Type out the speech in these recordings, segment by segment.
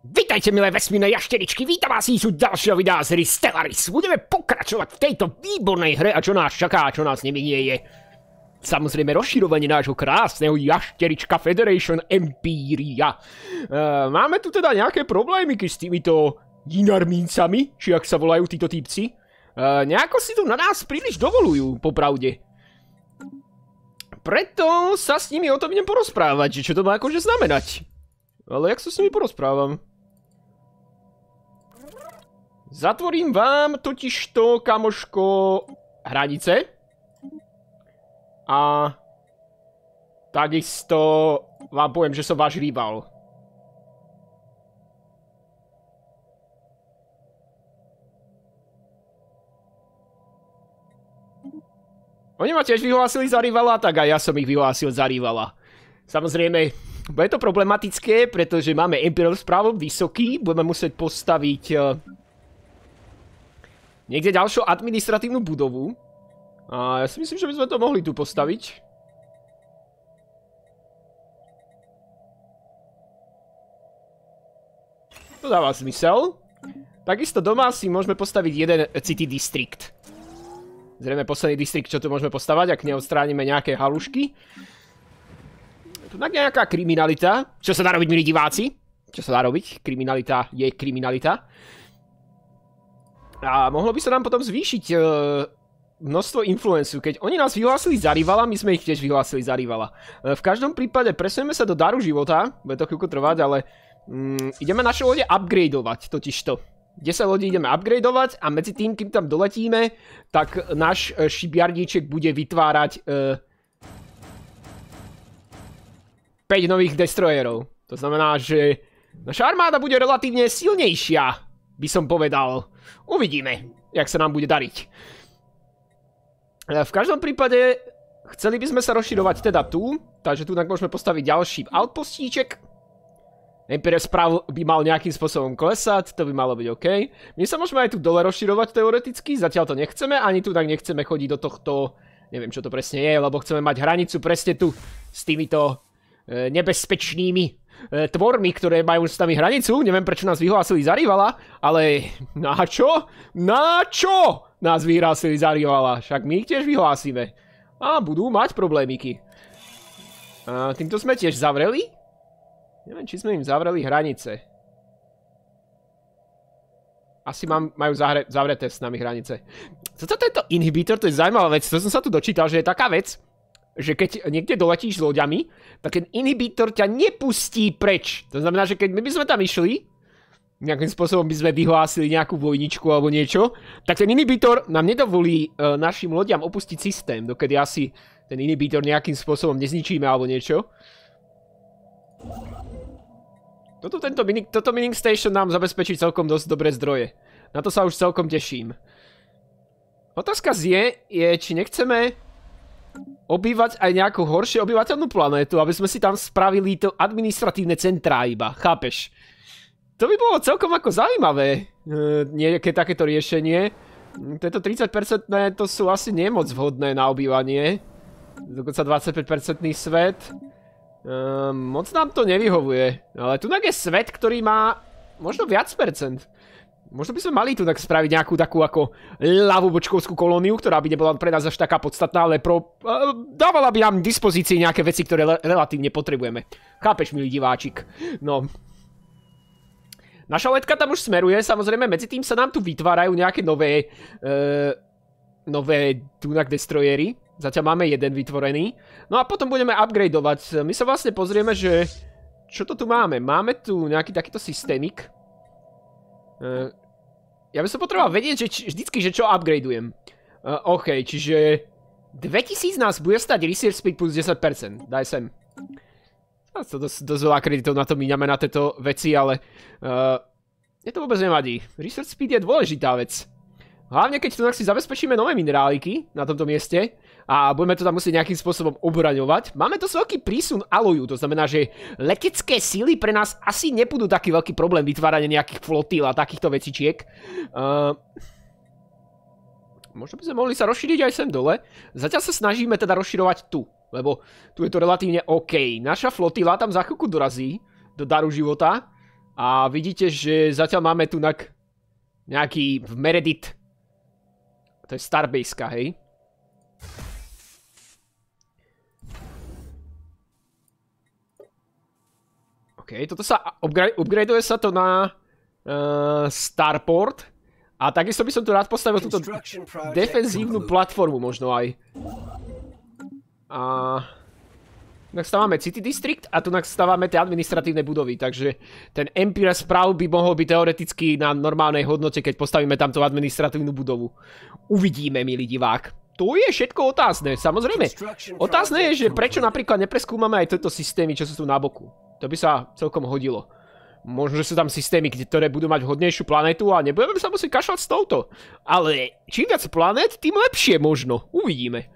Vítajte milé vesmírne jašteričky, vítam vás ísť u ďalšieho videa z hry Stellaris. Budeme pokračovať v tejto výbornej hre a čo nás čaká a čo nás neminie je samozrejme rozširovanie nášho krásneho jašterička Federation Empiria. E, máme tu teda nejaké problémy s týmito jinarmíncami, či ak sa volajú títo týpci. E, nejako si tu na nás príliš dovolujú, popravde. Preto sa s nimi o tom idem porozprávať, že čo to má akože znamenať. Ale jak sa s nimi porozprávam? Zatvorím vám to, kamoško, hranice. A takisto vám poviem, že som váš rýbal. Oni ma tiež vyhlásili za rivala, tak aj ja som ich vyhlásil za rivala. Samozrejme, bude to problematické, pretože máme Imperial s právom vysoký, budeme musieť postaviť eh, niekde ďalšiu administratívnu budovu. A ja si myslím, že by sme to mohli tu postaviť. To dáva zmysel. Takisto doma si môžeme postaviť jeden city district. Zrejme posledný distrikt, čo tu môžeme postavať, ak neodstránime nejaké halušky. Tu nejaká kriminalita. Čo sa dá robiť, milí diváci? Čo sa dá robiť? Kriminalita je kriminalita. A mohlo by sa nám potom zvýšiť e, množstvo influencu. Keď oni nás vyhlásili za rivala, my sme ich tiež vyhlásili za rivala. E, v každom prípade presujeme sa do daru života, bude to chvíľko trvať, ale mm, ideme naše lode upgradeovať totižto. 10 lodi ideme upgradeovať a medzi tým, kým tam doletíme, tak náš e, šibiardíček šibiarníček bude vytvárať... 5 nových destrojerov. To znamená, že naša armáda bude relatívne silnejšia, by som povedal. Uvidíme, jak sa nám bude dariť. E, v každom prípade chceli by sme sa rozširovať teda tu, takže tu môžeme postaviť ďalší outpostíček. Empire správ by mal nejakým spôsobom klesať, to by malo byť OK. My sa môžeme aj tu dole rozširovať teoreticky, zatiaľ to nechceme, ani tu tak nechceme chodiť do tohto, neviem čo to presne je, lebo chceme mať hranicu presne tu s týmito e, nebezpečnými E, tvormi, ktoré majú s nami hranicu. Neviem, prečo nás vyhlásili za rivala, ale na čo? Na čo nás vyhlásili za rivala? Však my ich tiež vyhlásime. A budú mať problémiky. A týmto sme tiež zavreli? Neviem, či sme im zavreli hranice. Asi majú zavre, zavreté s nami hranice. je tento inhibitor, to je zaujímavá vec. To som sa tu dočítal, že je taká vec, že keď niekde doletíš s loďami, tak ten inhibitor ťa nepustí preč. To znamená, že keď my by sme tam išli, nejakým spôsobom by sme vyhlásili nejakú vojničku alebo niečo, tak ten inhibitor nám nedovolí e, našim loďam opustiť systém, dokedy asi ten inhibitor nejakým spôsobom nezničíme alebo niečo. Toto, tento mining, toto mining station nám zabezpečí celkom dosť dobré zdroje. Na to sa už celkom teším. Otázka zje, je, či nechceme obývať aj nejakú horšie obyvateľnú planétu, aby sme si tam spravili to administratívne centrá iba, chápeš? To by bolo celkom ako zaujímavé, e, nejaké takéto riešenie. Tieto 30% to sú asi nemoc vhodné na obývanie. Dokonca 25% svet. E, moc nám to nevyhovuje. Ale tu je svet, ktorý má možno viac percent. Možno by sme mali tu tak spraviť nejakú takú ako ľavú bočkovskú kolóniu, ktorá by nebola pre nás až taká podstatná, ale pro, e, dávala by nám dispozícii nejaké veci, ktoré relatívne potrebujeme. Chápeš, milý diváčik? No. Naša letka tam už smeruje, samozrejme, medzi tým sa nám tu vytvárajú nejaké nové, e, nové Dunak Destroyery. Zatiaľ máme jeden vytvorený. No a potom budeme upgradeovať. My sa vlastne pozrieme, že čo to tu máme. Máme tu nejaký takýto systémik. E, ja by som potreboval vedieť, že vždycky, že čo upgradujem. Eh, OK, čiže... 2000 nás bude stať research speed plus 10%. Daj sem. A to dosť, veľa kreditov na to míňame na tieto veci, ale... Eh, mne je to vôbec nevadí. Research speed je dôležitá vec. Hlavne keď tu si zabezpečíme nové mineráliky na tomto mieste a budeme to tam musieť nejakým spôsobom obraňovať. Máme dosť veľký prísun aloju, to znamená, že letecké síly pre nás asi nebudú taký veľký problém vytváranie nejakých flotíl a takýchto vecičiek. Ehm, možno by sme mohli sa rozšíriť aj sem dole. Zatiaľ sa snažíme teda rozširovať tu, lebo tu je to relatívne OK. Naša flotila tam za chvíľku dorazí do daru života a vidíte, že zatiaľ máme tu nejaký v Meredith to je Starbase, hej? OK, toto sa upgradeuje sa to na eh, Starport. A takisto by som tu rád postavil túto defenzívnu platformu možno aj. A... Tunak stávame City District a tunak stávame tie administratívne budovy, takže ten Empire Sprout by mohol byť teoreticky na normálnej hodnote, keď postavíme tam tú administratívnu budovu. Uvidíme, milý divák. To je všetko otázne, samozrejme. Otázne je, že prečo napríklad nepreskúmame aj tieto systémy, čo sú tu na boku. To by sa celkom hodilo. Možno, že sú tam systémy, ktoré budú mať hodnejšiu planetu a nebudeme sa musieť kašľať s touto. Ale čím viac planet, tým lepšie možno. Uvidíme.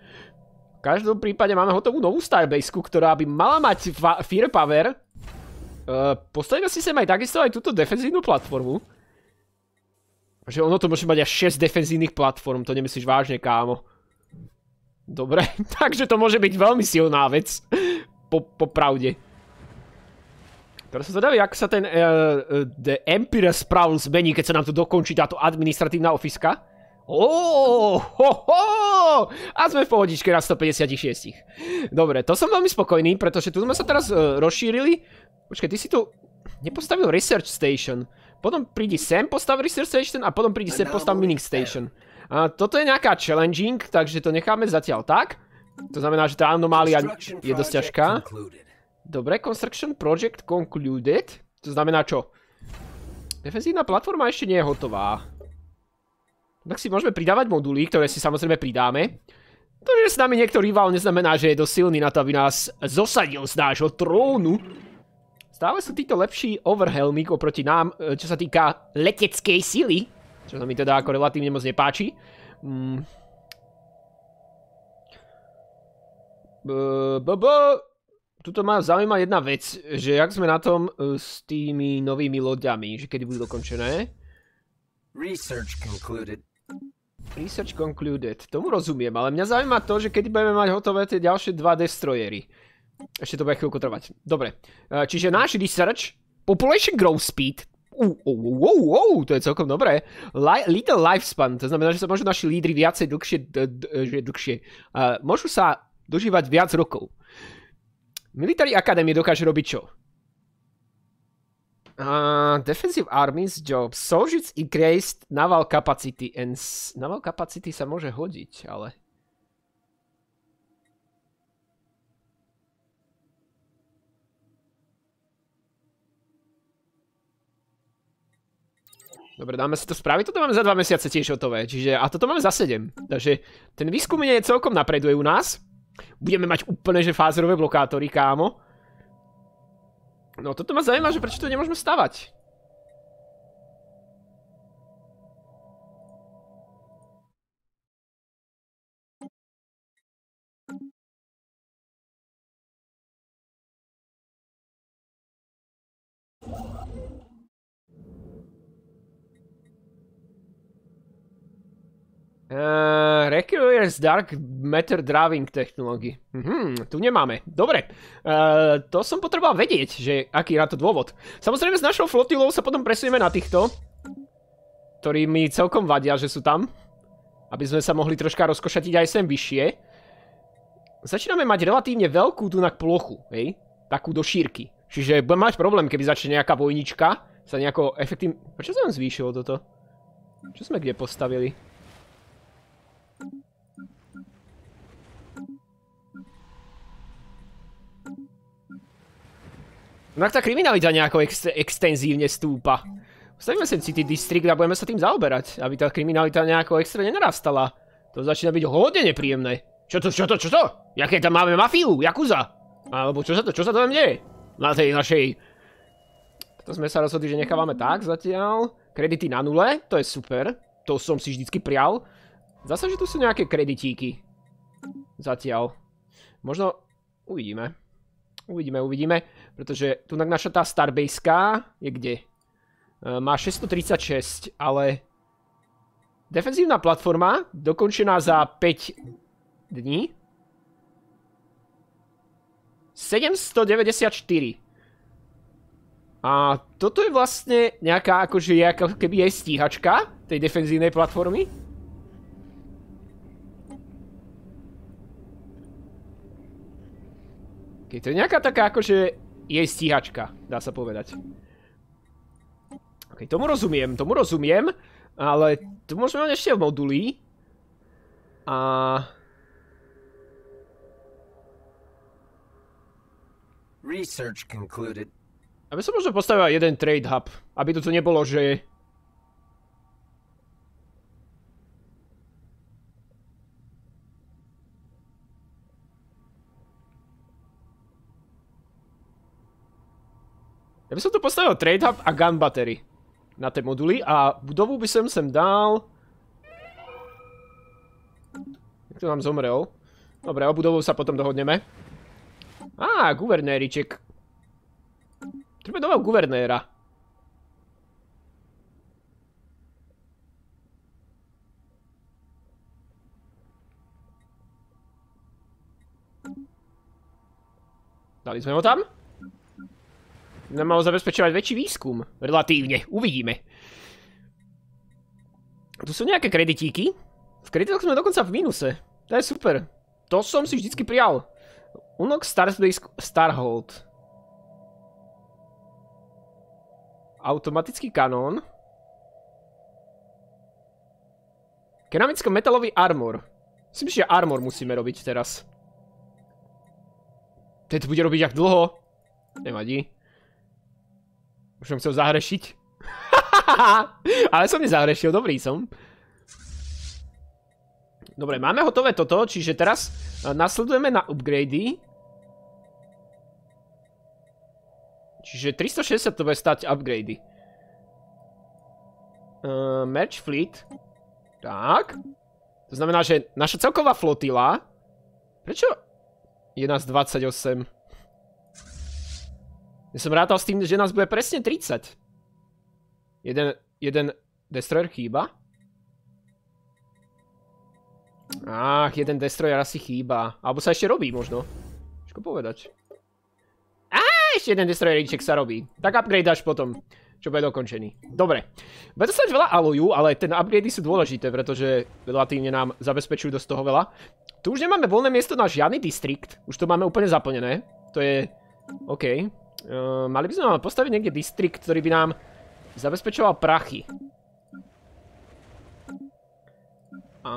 V každom prípade máme hotovú novú Starbase, ktorá by mala mať firepower. E, postavíme si sem aj takisto aj túto defenzívnu platformu. Že ono to môže mať až 6 defenzívnych platform, to nemyslíš vážne, kámo. Dobre, takže to môže byť veľmi silná vec. po pravde. Teraz som zvedavý, ak sa ten eh, eh, the Empire Sprawl zmení, keď sa nám tu dokončí táto administratívna ofiska. Oh, A sme v pohodičke na 156. Dobre, to som veľmi spokojný, pretože tu sme sa teraz eh, rozšírili. Počkaj, ty si tu nepostavil research station. Potom príde sem postav research station a potom príde sem postav mining station. A toto je nejaká challenging, takže to necháme zatiaľ tak. To znamená, že tá anomália je dosť ťažká. Dobre, Construction Project concluded. To znamená čo? Defenzívna platforma ešte nie je hotová. Tak si môžeme pridávať moduly, ktoré si samozrejme pridáme. To, že s nami niekto rival, neznamená, že je dosilný na to, aby nás zosadil z nášho trónu. Stále sú títo lepší overhelmík oproti nám, e, čo sa týka leteckej sily. Čo sa mi teda ako relatívne moc nepáči. Mm. Tuto ma zaujíma jedna vec, že jak sme na tom e, s tými novými loďami, že kedy budú dokončené? Research concluded. Research concluded. Tomu rozumiem, ale mňa zaujíma to, že kedy budeme mať hotové tie ďalšie dva destroyery. Ešte to bude chvíľku trvať. Dobre. E, čiže náš research, population growth speed, to je celkom dobré. little lifespan, to znamená, že sa môžu naši lídry viacej dlhšie, že dlhšie, môžu sa dožívať viac rokov. Military Academy dokáže robiť čo? Uh, defensive Armies job. Soldiers increased naval capacity and... Naval capacity sa môže hodiť, ale... Dobre, dáme si to spraviť, toto máme za 2 mesiace tiež hotové, čiže, a toto máme za 7, takže ten výskum je celkom napreduje u nás. Budeme mať úplne, že fázerové blokátory, kámo. No toto ma zaujíma, že prečo to nemôžeme stavať. Uh, eh, Recurrence Dark Matter Driving Technology. Mhm, tu nemáme. Dobre. Uh, to som potreboval vedieť, že aký je na to dôvod. Samozrejme s našou flotilou sa potom presunieme na týchto, ktorí mi celkom vadia, že sú tam. Aby sme sa mohli troška rozkošatiť aj sem vyššie. Začíname mať relatívne veľkú tunak plochu, hej? Takú do šírky. Čiže máš problém, keby začne nejaká vojnička sa nejako efektívne... Prečo som zvýšilo toto? Čo sme kde postavili? tak no tá kriminalita nejako ex extenzívne stúpa. Stavíme si city district a budeme sa tým zaoberať, aby tá kriminalita nejako extra nenarastala. To začína byť hodne nepríjemné. Čo to, čo to, čo to? Jaké tam máme mafiu, jakuza? Alebo čo sa to, čo sa to tam deje? Na tej našej... To sme sa rozhodli, že nechávame tak zatiaľ. Kredity na nule, to je super. To som si vždycky prial. Zase, že tu sú nejaké kreditíky. Zatiaľ. Možno... Uvidíme. Uvidíme, uvidíme. Pretože tu naša tá Starbase-ká je kde? E, má 636, ale... Defenzívna platforma, dokončená za 5 dní. 794. A toto je vlastne nejaká, akože je ako keby aj stíhačka tej defenzívnej platformy. Keď to je nejaká taká akože jej stíhačka, dá sa povedať. OK, tomu rozumiem, tomu rozumiem, ale tu môžeme mať ešte moduly. A... Research concluded. Aby som možno postavil jeden trade hub, aby to tu nebolo, že Ja by som tu postavil Trade Hub a Gun Battery na tie moduly a budovu by som sem dal... Niekto nám zomrel. Dobre, o budovu sa potom dohodneme. Á, guvernériček. Treba nového guvernéra. Dali sme ho tam? nám malo zabezpečovať väčší výskum. Relatívne, uvidíme. Tu sú nejaké kreditíky. V kreditoch sme dokonca v mínuse. To je super. To som si vždycky prijal. Unok Stardisk Starhold. Automatický kanón. Keramicko-metalový armor. Myslím, že armor musíme robiť teraz. Teď bude robiť jak dlho. Nevadí. Už som chcel zahrešiť. Ale som nezahrešil, dobrý som. Dobre, máme hotové toto, čiže teraz e, nasledujeme na upgrady. Čiže 360 to bude stať upgrady. E, merch fleet. Tak. To znamená, že naša celková flotila... Prečo je nás 28? Ja som rátal s tým, že nás bude presne 30. Jeden, jeden destroyer chýba. Ach, jeden destroyer asi chýba. Alebo sa ešte robí možno. Čo povedať. Á, ešte jeden destroyeríček sa robí. Tak upgrade až potom, čo bude dokončený. Dobre. Bude to veľa aloju, ale ten upgrade sú dôležité, pretože relatívne nám zabezpečujú dosť toho veľa. Tu už nemáme voľné miesto na žiadny distrikt. Už to máme úplne zaplnené. To je... OK. Eh, mali by sme vám postaviť niekde distrikt, ktorý by nám zabezpečoval prachy. A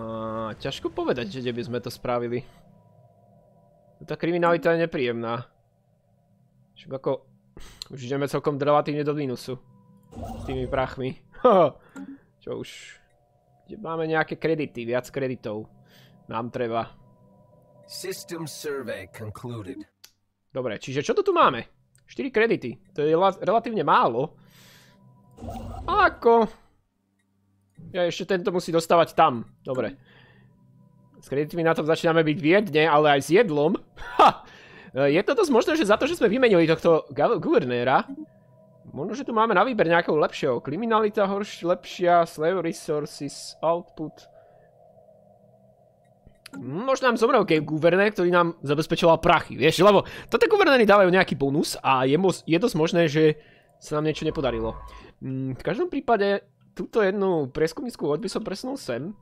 ťažko povedať, že kde by sme to spravili. Tá kriminalita je nepríjemná. Však ako... Už ideme celkom relatívne do minusu S tými prachmi. Čo už... Kde máme nejaké kredity, viac kreditov. Nám treba. Dobre, čiže čo to tu máme? 4 kredity. To je relatívne málo. ako? Ja ešte tento musí dostávať tam. Dobre. S kreditmi na tom začíname byť v jedne, ale aj s jedlom. Ha! E, je to dosť možné, že za to, že sme vymenili tohto guvernéra, možno, že tu máme na výber nejakou lepšieho. Kriminalita horšie, lepšia, slave resources, output možno nám zomrel game guvernér, ktorý nám zabezpečoval prachy, vieš, lebo toto guvernéry dávajú nejaký bonus a je, dosť možné, že sa nám niečo nepodarilo. Mm, v každom prípade túto jednu prieskumnickú loď by som presunul sem,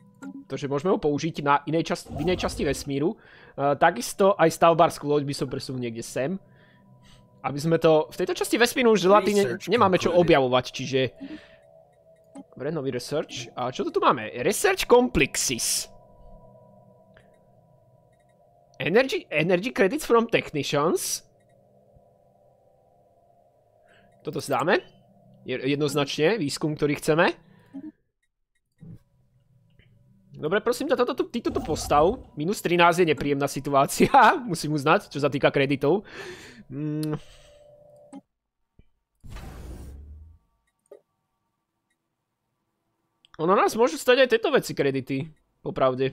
takže môžeme ho použiť v inej časti vesmíru. E, takisto aj stavbárskú loď by som presunul niekde sem aby sme to... V tejto časti vesmíru už zlatý nemáme čo objavovať, čiže... Dobre, nový research. A čo to tu máme? Research complexes. Energy, energy credits from technicians. Toto si dáme. Jednoznačne, výskum, ktorý chceme. Dobre, prosím ťa, toto, ty postav. Minus 13 je nepríjemná situácia, musím uznať, čo sa týka kreditov. Mm. Ono nás môžu stať aj tieto veci kredity, popravde.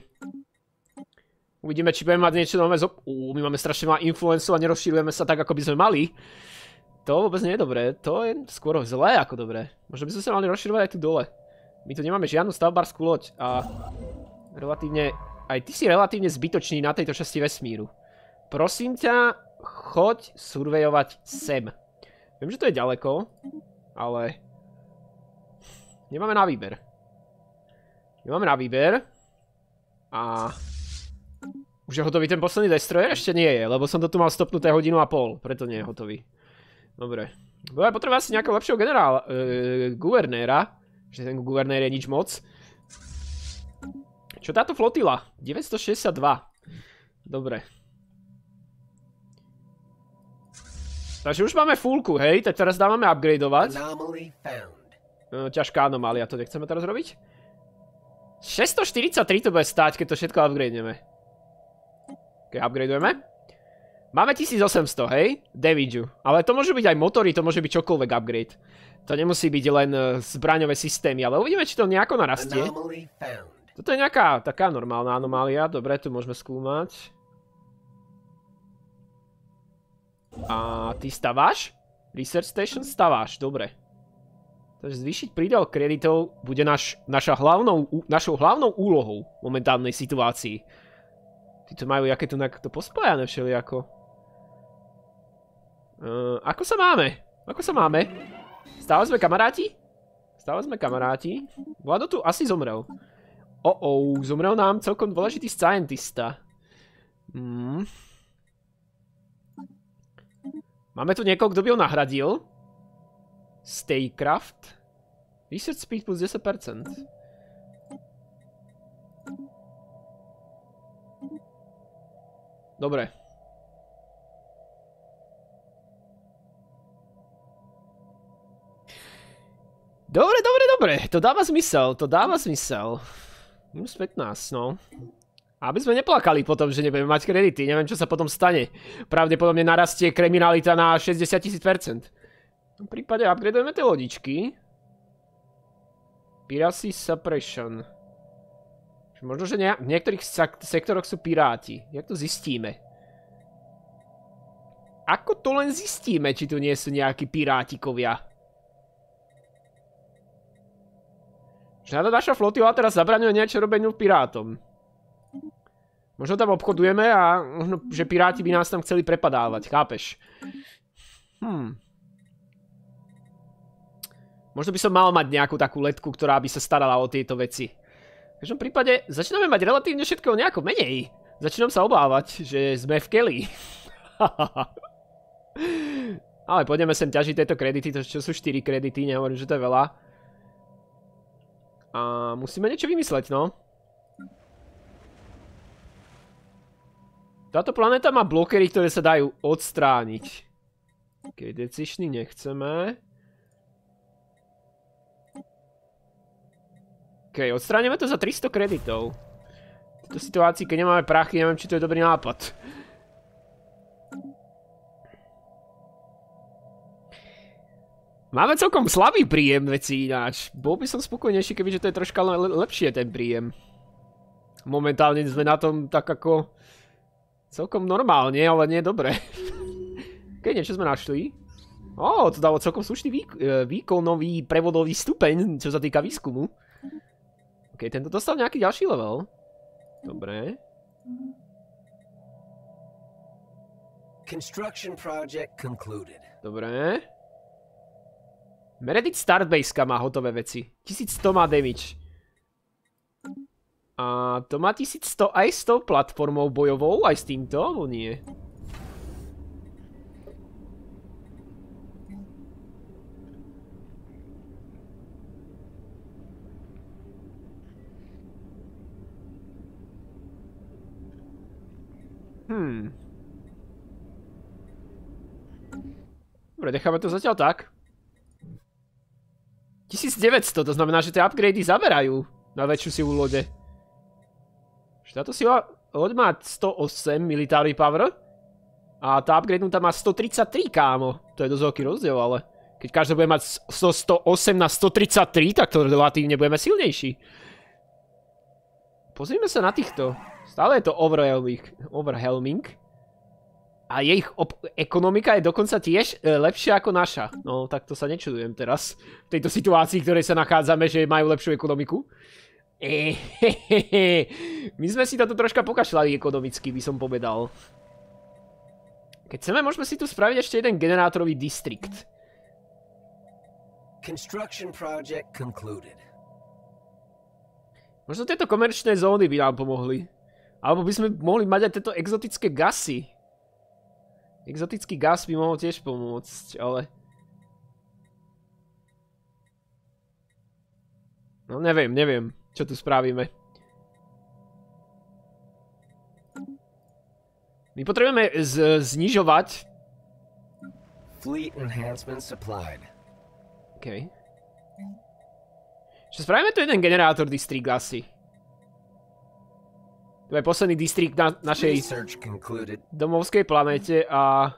Uvidíme, či budeme mať niečo nové zo... Uú, my máme strašne malá influencu a nerozšírujeme sa tak, ako by sme mali. To vôbec nie je dobré, to je skôr zlé ako dobré. Možno by sme sa mali rozširovať aj tu dole. My tu nemáme žiadnu stavbarskú loď a... Relatívne... Aj ty si relatívne zbytočný na tejto časti vesmíru. Prosím ťa, choď survejovať sem. Viem, že to je ďaleko, ale... Nemáme na výber. Nemáme na výber. A... Už je hotový ten posledný destroyer? Ešte nie je, lebo som to tu mal stopnuté hodinu a pol, preto nie je hotový. Dobre. Bude potreba asi nejakého lepšieho generála, eee, guvernéra. Že ten guvernér je nič moc. Čo táto flotila? 962. Dobre. Takže už máme fullku, hej? Tak teraz dávame upgradeovať. E, ťažká anomália, to nechceme teraz robiť? 643 to bude stáť, keď to všetko upgradeneme. Ok, upgradeujeme. Máme 1800, hej? Damage. Ale to môžu byť aj motory, to môže byť čokoľvek upgrade. To nemusí byť len e, zbraňové systémy, ale uvidíme, či to nejako narastie. Toto je nejaká taká normálna anomália. Dobre, tu môžeme skúmať. A ty staváš? Research Station staváš, dobre. Takže zvýšiť prídel kreditov bude naš, naša hlavnou, našou hlavnou úlohou momentálnej situácii. Tí to majú jaké to pospájane všelijako. Uh, ako sa máme? Ako sa máme? Stále sme kamaráti? Stále sme kamaráti. Vlado tu asi zomrel. Oh oh, zomrel nám celkom dôležitý scientista. Mm. Máme tu niekoho, kto by ho nahradil. Staycraft. Research speed plus 10%. Dobre. Dobre, dobre, dobre. To dáva zmysel, to dáva zmysel. Minus 15, no. Aby sme neplakali potom, že nebudeme mať kredity. Neviem, čo sa potom stane. Pravdepodobne narastie kriminalita na 60 tisíc%. V prípade upgradeujeme tie lodičky. Piracy Suppression. Možno, že v niektorých sektoroch sú piráti. Jak to zistíme? Ako to len zistíme, či tu nie sú nejakí pirátikovia? Žiadna naša flotila teraz zabraňuje niečo robeniu pirátom. Možno tam obchodujeme a možno, že piráti by nás tam chceli prepadávať, chápeš? Hm. Možno by som mal mať nejakú takú letku, ktorá by sa starala o tieto veci. V každom prípade začíname mať relatívne všetko nejako menej. Začínam sa obávať, že sme v keli. Ale poďme sem ťažiť tieto kredity, to čo sú 4 kredity, nehovorím, že to je veľa. A musíme niečo vymysleť, no. Táto planéta má blokery, ktoré sa dajú odstrániť. Keď decišny nechceme. OK, odstránime to za 300 kreditov. V situácii, keď nemáme prachy, neviem, či to je dobrý nápad. Máme celkom slabý príjem veci ináč. Bol by som spokojnejší, kebyže to je troška le lepšie ten príjem. Momentálne sme na tom tak ako... Celkom normálne, ale nie dobre. Keď niečo sme našli. Ó, to dalo celkom slušný výk e, výkonový prevodový stupeň, čo sa týka výskumu. Okej, tento dostal nejaký ďalší level. Dobre. Construction project concluded. Dobre. Meredith Startbaseka má hotové veci. 1100 má damage. A to má 1100 aj s tou platformou bojovou, aj s týmto, alebo nie? Hmm. Dobre, necháme to zatiaľ tak. 1900, to znamená, že tie upgrady zaberajú na väčšiu silu lode. Táto sila loď má 108 military power a tá upgrade tam má 133, kámo. To je dosť veľký rozdiel, ale keď každá bude mať 108 na 133, tak to relatívne budeme silnejší. Pozrime sa na týchto. Stále je to overhelming. overhelming. A ich ekonomika je dokonca tiež e, lepšia ako naša. No, tak to sa nečudujem teraz. V tejto situácii, v ktorej sa nachádzame, že majú lepšiu ekonomiku. E, he, he, he. My sme si toto troška pokašľali ekonomicky, by som povedal. Keď chceme, môžeme si tu spraviť ešte jeden generátorový distrikt. Construction project concluded. Možno tieto komerčné zóny by nám pomohli. Alebo by sme mohli mať aj tieto exotické gasy. Exotický gas by mohol tiež pomôcť, ale... No neviem, neviem, čo tu spravíme. My potrebujeme znižovať... Fleet enhancement supplied. Čo spravíme tu jeden generátor distrigasy. To je posledný distrikt na našej domovskej planete a...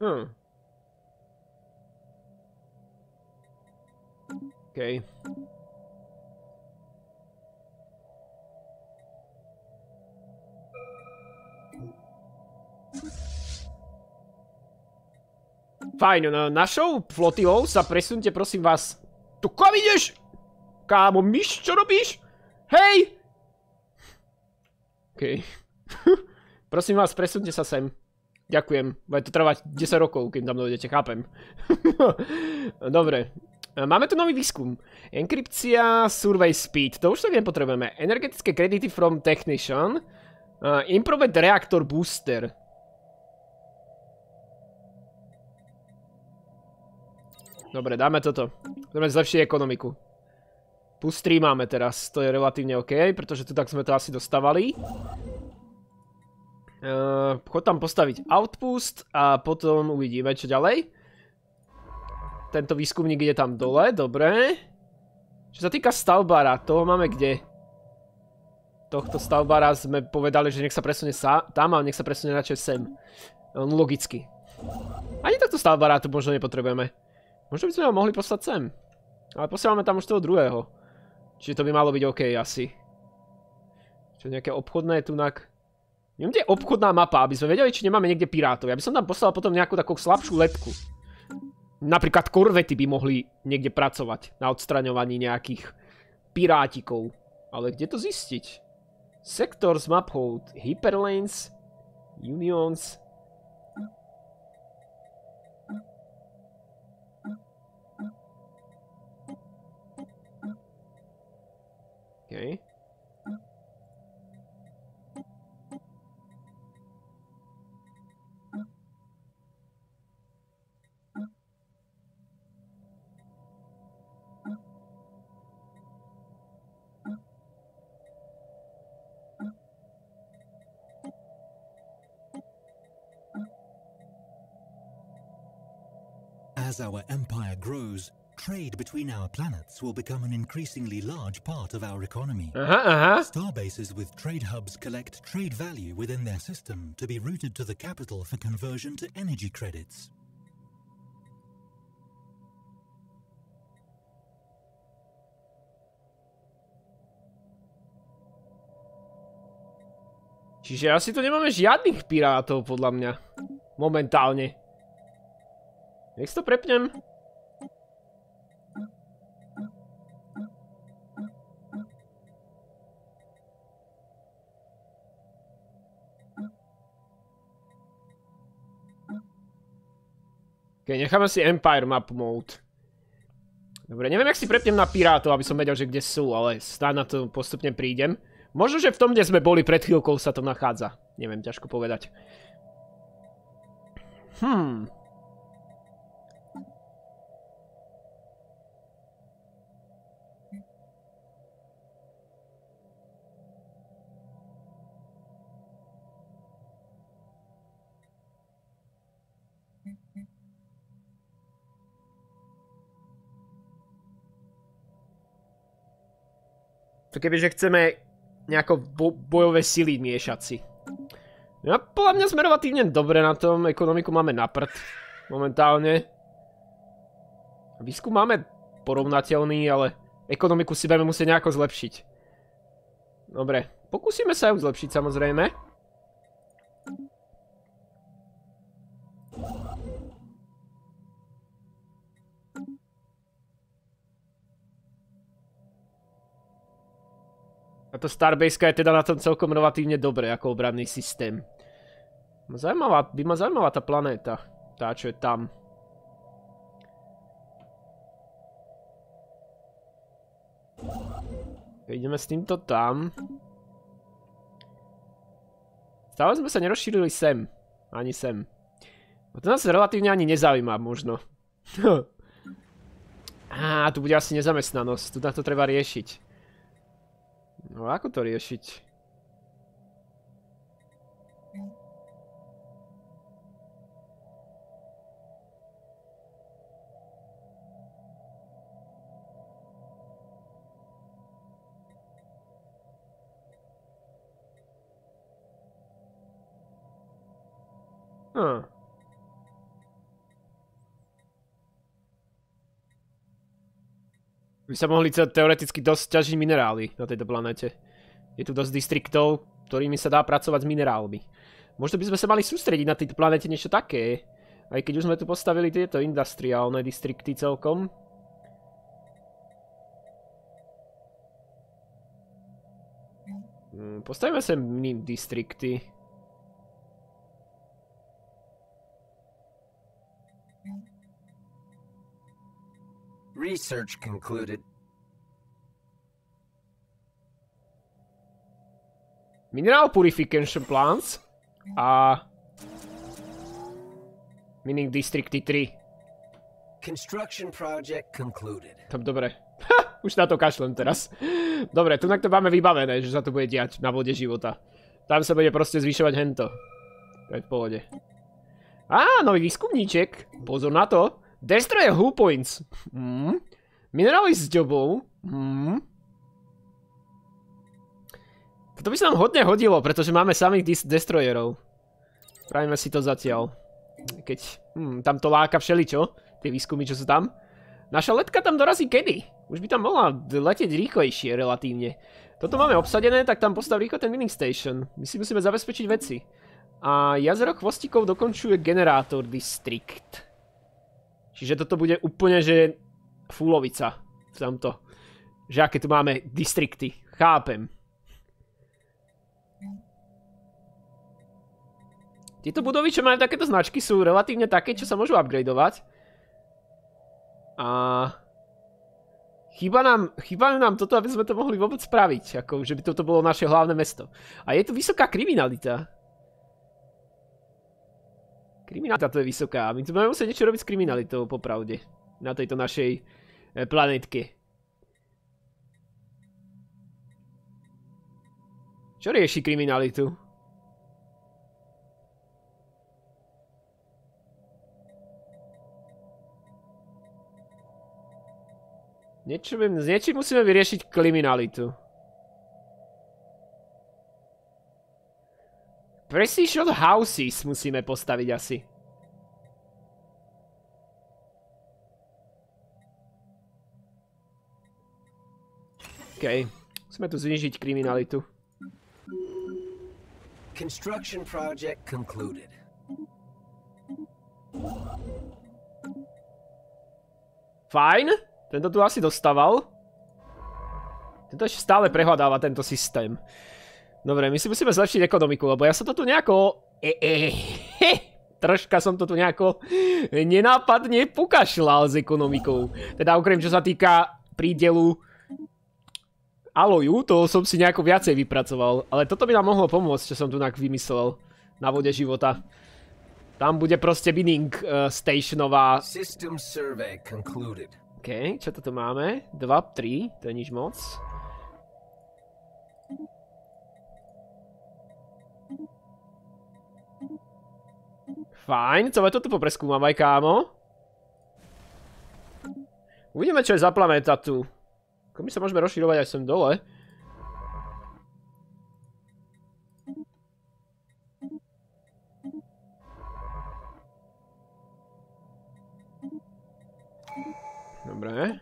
Hm. Okay. Fajn, no, našou flotilou sa presunte prosím vás. Tu kam ideš? Kámo, myš, čo robíš? Hej! Okej. prosím vás, presunte sa sem. Ďakujem. Bude to trvať 10 rokov, kým tam dojdete, chápem. Dobre. Máme tu nový výskum. Enkrypcia, survey speed. To už tak nepotrebujeme. Energetické kredity from technician. improved reactor booster. Dobre, dáme toto. Chceme zlepšiť ekonomiku. Plus 3 máme teraz, to je relatívne OK, pretože tu tak sme to asi dostávali. Uh, chod tam postaviť outpust a potom uvidíme, čo ďalej. Tento výskumník ide tam dole, dobre. Čo sa týka stavbára, toho máme kde? Tohto stavbára sme povedali, že nech sa presunie sa tam a nech sa presunie radšej sem. logicky. Ani takto stavbára tu možno nepotrebujeme. Možno by sme ho mohli poslať sem. Ale posielame tam už toho druhého. Čiže to by malo byť OK asi. Čo nejaké obchodné tunak. Neviem, kde je obchodná mapa, aby sme vedeli, či nemáme niekde pirátov. Ja by som tam poslal potom nejakú takú slabšiu letku. Napríklad korvety by mohli niekde pracovať na odstraňovaní nejakých pirátikov. Ale kde to zistiť? Sectors, map hold, hyperlanes, unions, As our empire grows, trade between our planets will become an increasingly large part of our economy. Uh -huh, uh -huh. Starbases with trade hubs collect trade value within their system to be routed to the capital for conversion to energy credits. Čiže asi to nemáme žiadnych pirátov, podľa mňa. Momentálne. Nech si to prepnem. Ok, necháme si Empire Map Mode. Dobre, neviem, jak si prepnem na pirátov, aby som vedel, že kde sú, ale snáď na to postupne prídem. Možno, že v tom, kde sme boli pred chvíľkou, sa to nachádza. Neviem, ťažko povedať. Hmm. To keby že chceme nejako bo bojové sily miešať si. No a podľa mňa sme relatívne dobre na tom, ekonomiku máme na prd momentálne. Výskum máme porovnateľný, ale ekonomiku si budeme musieť nejako zlepšiť. Dobre, pokúsime sa ju zlepšiť samozrejme. Táto Starbase je teda na tom celkom relatívne dobré ako obranný systém. Zajímavá, by ma zaujímavá tá planéta. Tá, čo je tam. Ideme s týmto tam. Stále sme sa nerozšírili sem. Ani sem. A to nás relatívne ani nezaujíma možno. Á, tu bude asi nezamestnanosť. Tu na to treba riešiť. No ako to riešiť? sa mohli teoreticky dosť ťažiť minerály na tejto planete. Je tu dosť distriktov, ktorými sa dá pracovať s minerálmi. Možno by sme sa mali sústrediť na tejto planete niečo také. Aj keď už sme tu postavili tieto industriálne distrikty celkom. Hm, postavíme sem mini distrikty. research concluded. Mineral purification plants a mining District 3. Construction project concluded. Tam dobre. Ha, už na to kašlem teraz. Dobre, tu to máme vybavené, že sa to bude diať na vode života. Tam sa bude proste zvyšovať hento. To je v pohode. Á, nový výskumníček. Pozor na to. Destroyer hoop Points. Mm. Minerály s ďobou. Mm. Toto by sa nám hodne hodilo, pretože máme samých destroyerov. Pravíme si to zatiaľ. Keď hm, tam to láka všeličo, tie výskumy, čo sú tam. Naša letka tam dorazí kedy? Už by tam mohla letieť rýchlejšie relatívne. Toto máme obsadené, tak tam postav rýchlo ten mining station. My si musíme zabezpečiť veci. A jazero chvostikov dokončuje generátor District. Čiže toto bude úplne, že fúlovica v tomto. Že aké tu máme distrikty. Chápem. Tieto budovy, čo majú takéto značky, sú relatívne také, čo sa môžu upgradeovať. A... Chýba nám, chýba nám toto, aby sme to mohli vôbec spraviť. Ako, že by toto bolo naše hlavné mesto. A je tu vysoká kriminalita. Kriminalita to je vysoká. My budeme musieť niečo robiť s kriminalitou, popravde. Na tejto našej e, planetke. Čo rieši kriminalitu? Niečo, s niečím musíme vyriešiť kriminalitu. Precision Houses musíme postaviť asi. OK. Musíme tu znižiť kriminalitu. Construction project concluded. Fajn. Tento tu asi dostával. Tento ešte stále prehľadáva tento systém. Dobre, my si musíme zlepšiť ekonomiku, lebo ja som to tu nejako... E, e, he, troška som to tu nejako nenápadne pokašľal s ekonomikou. Teda okrem čo sa týka prídelu aloju, to som si nejako viacej vypracoval. Ale toto by nám mohlo pomôcť, čo som tu vymyslel na vode života. Tam bude proste binning uh, e, stationová. OK, čo toto máme? 2, 3, to je nič moc. Fajn, co ma tu popreskúmam aj kámo. Uvidíme, čo je za planéta tu. Ako my sa môžeme rozširovať aj sem dole. Dobre.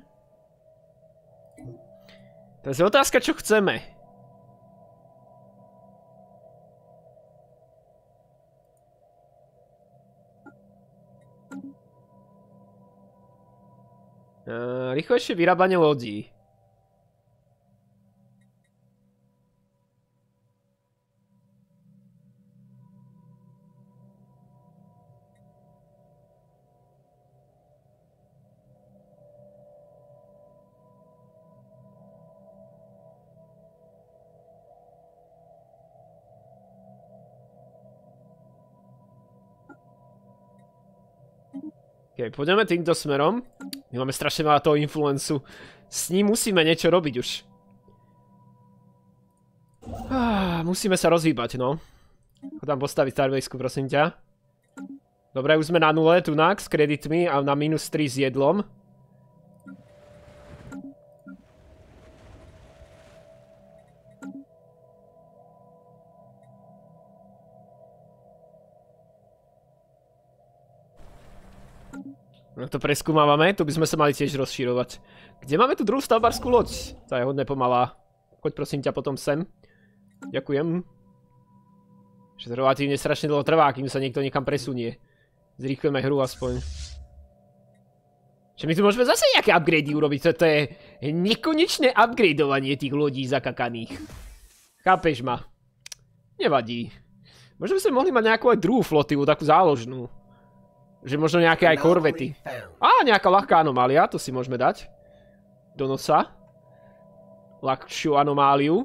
Teraz je otázka, čo chceme. rýchlejšie vyrábanie lodí. OK, pôjdeme týmto smerom. My máme strašne veľa toho influencu. S ním musíme niečo robiť už. Ah, musíme sa rozhýbať, no. Chodám postaviť starvejsku, prosím ťa. Dobre, už sme na nule tunak s kreditmi a na minus 3 s jedlom. to preskúmávame, tu by sme sa mali tiež rozširovať. Kde máme tu druhú stavbarskú loď? Tá je hodne pomalá. Choď prosím ťa potom sem. Ďakujem. Že to relatívne strašne dlho trvá, kým sa niekto niekam presunie. Zrýchlujeme hru aspoň. Že my tu môžeme zase nejaké upgrady urobiť, to, je nekonečné upgradeovanie tých lodí zakakaných. Chápeš ma? Nevadí. Možno by sme mohli mať nejakú aj druhú flotilu, takú záložnú. Že možno nejaké aj korvety. Á, nejaká ľahká anomália, to si môžeme dať. Do nosa. Ľahšiu anomáliu.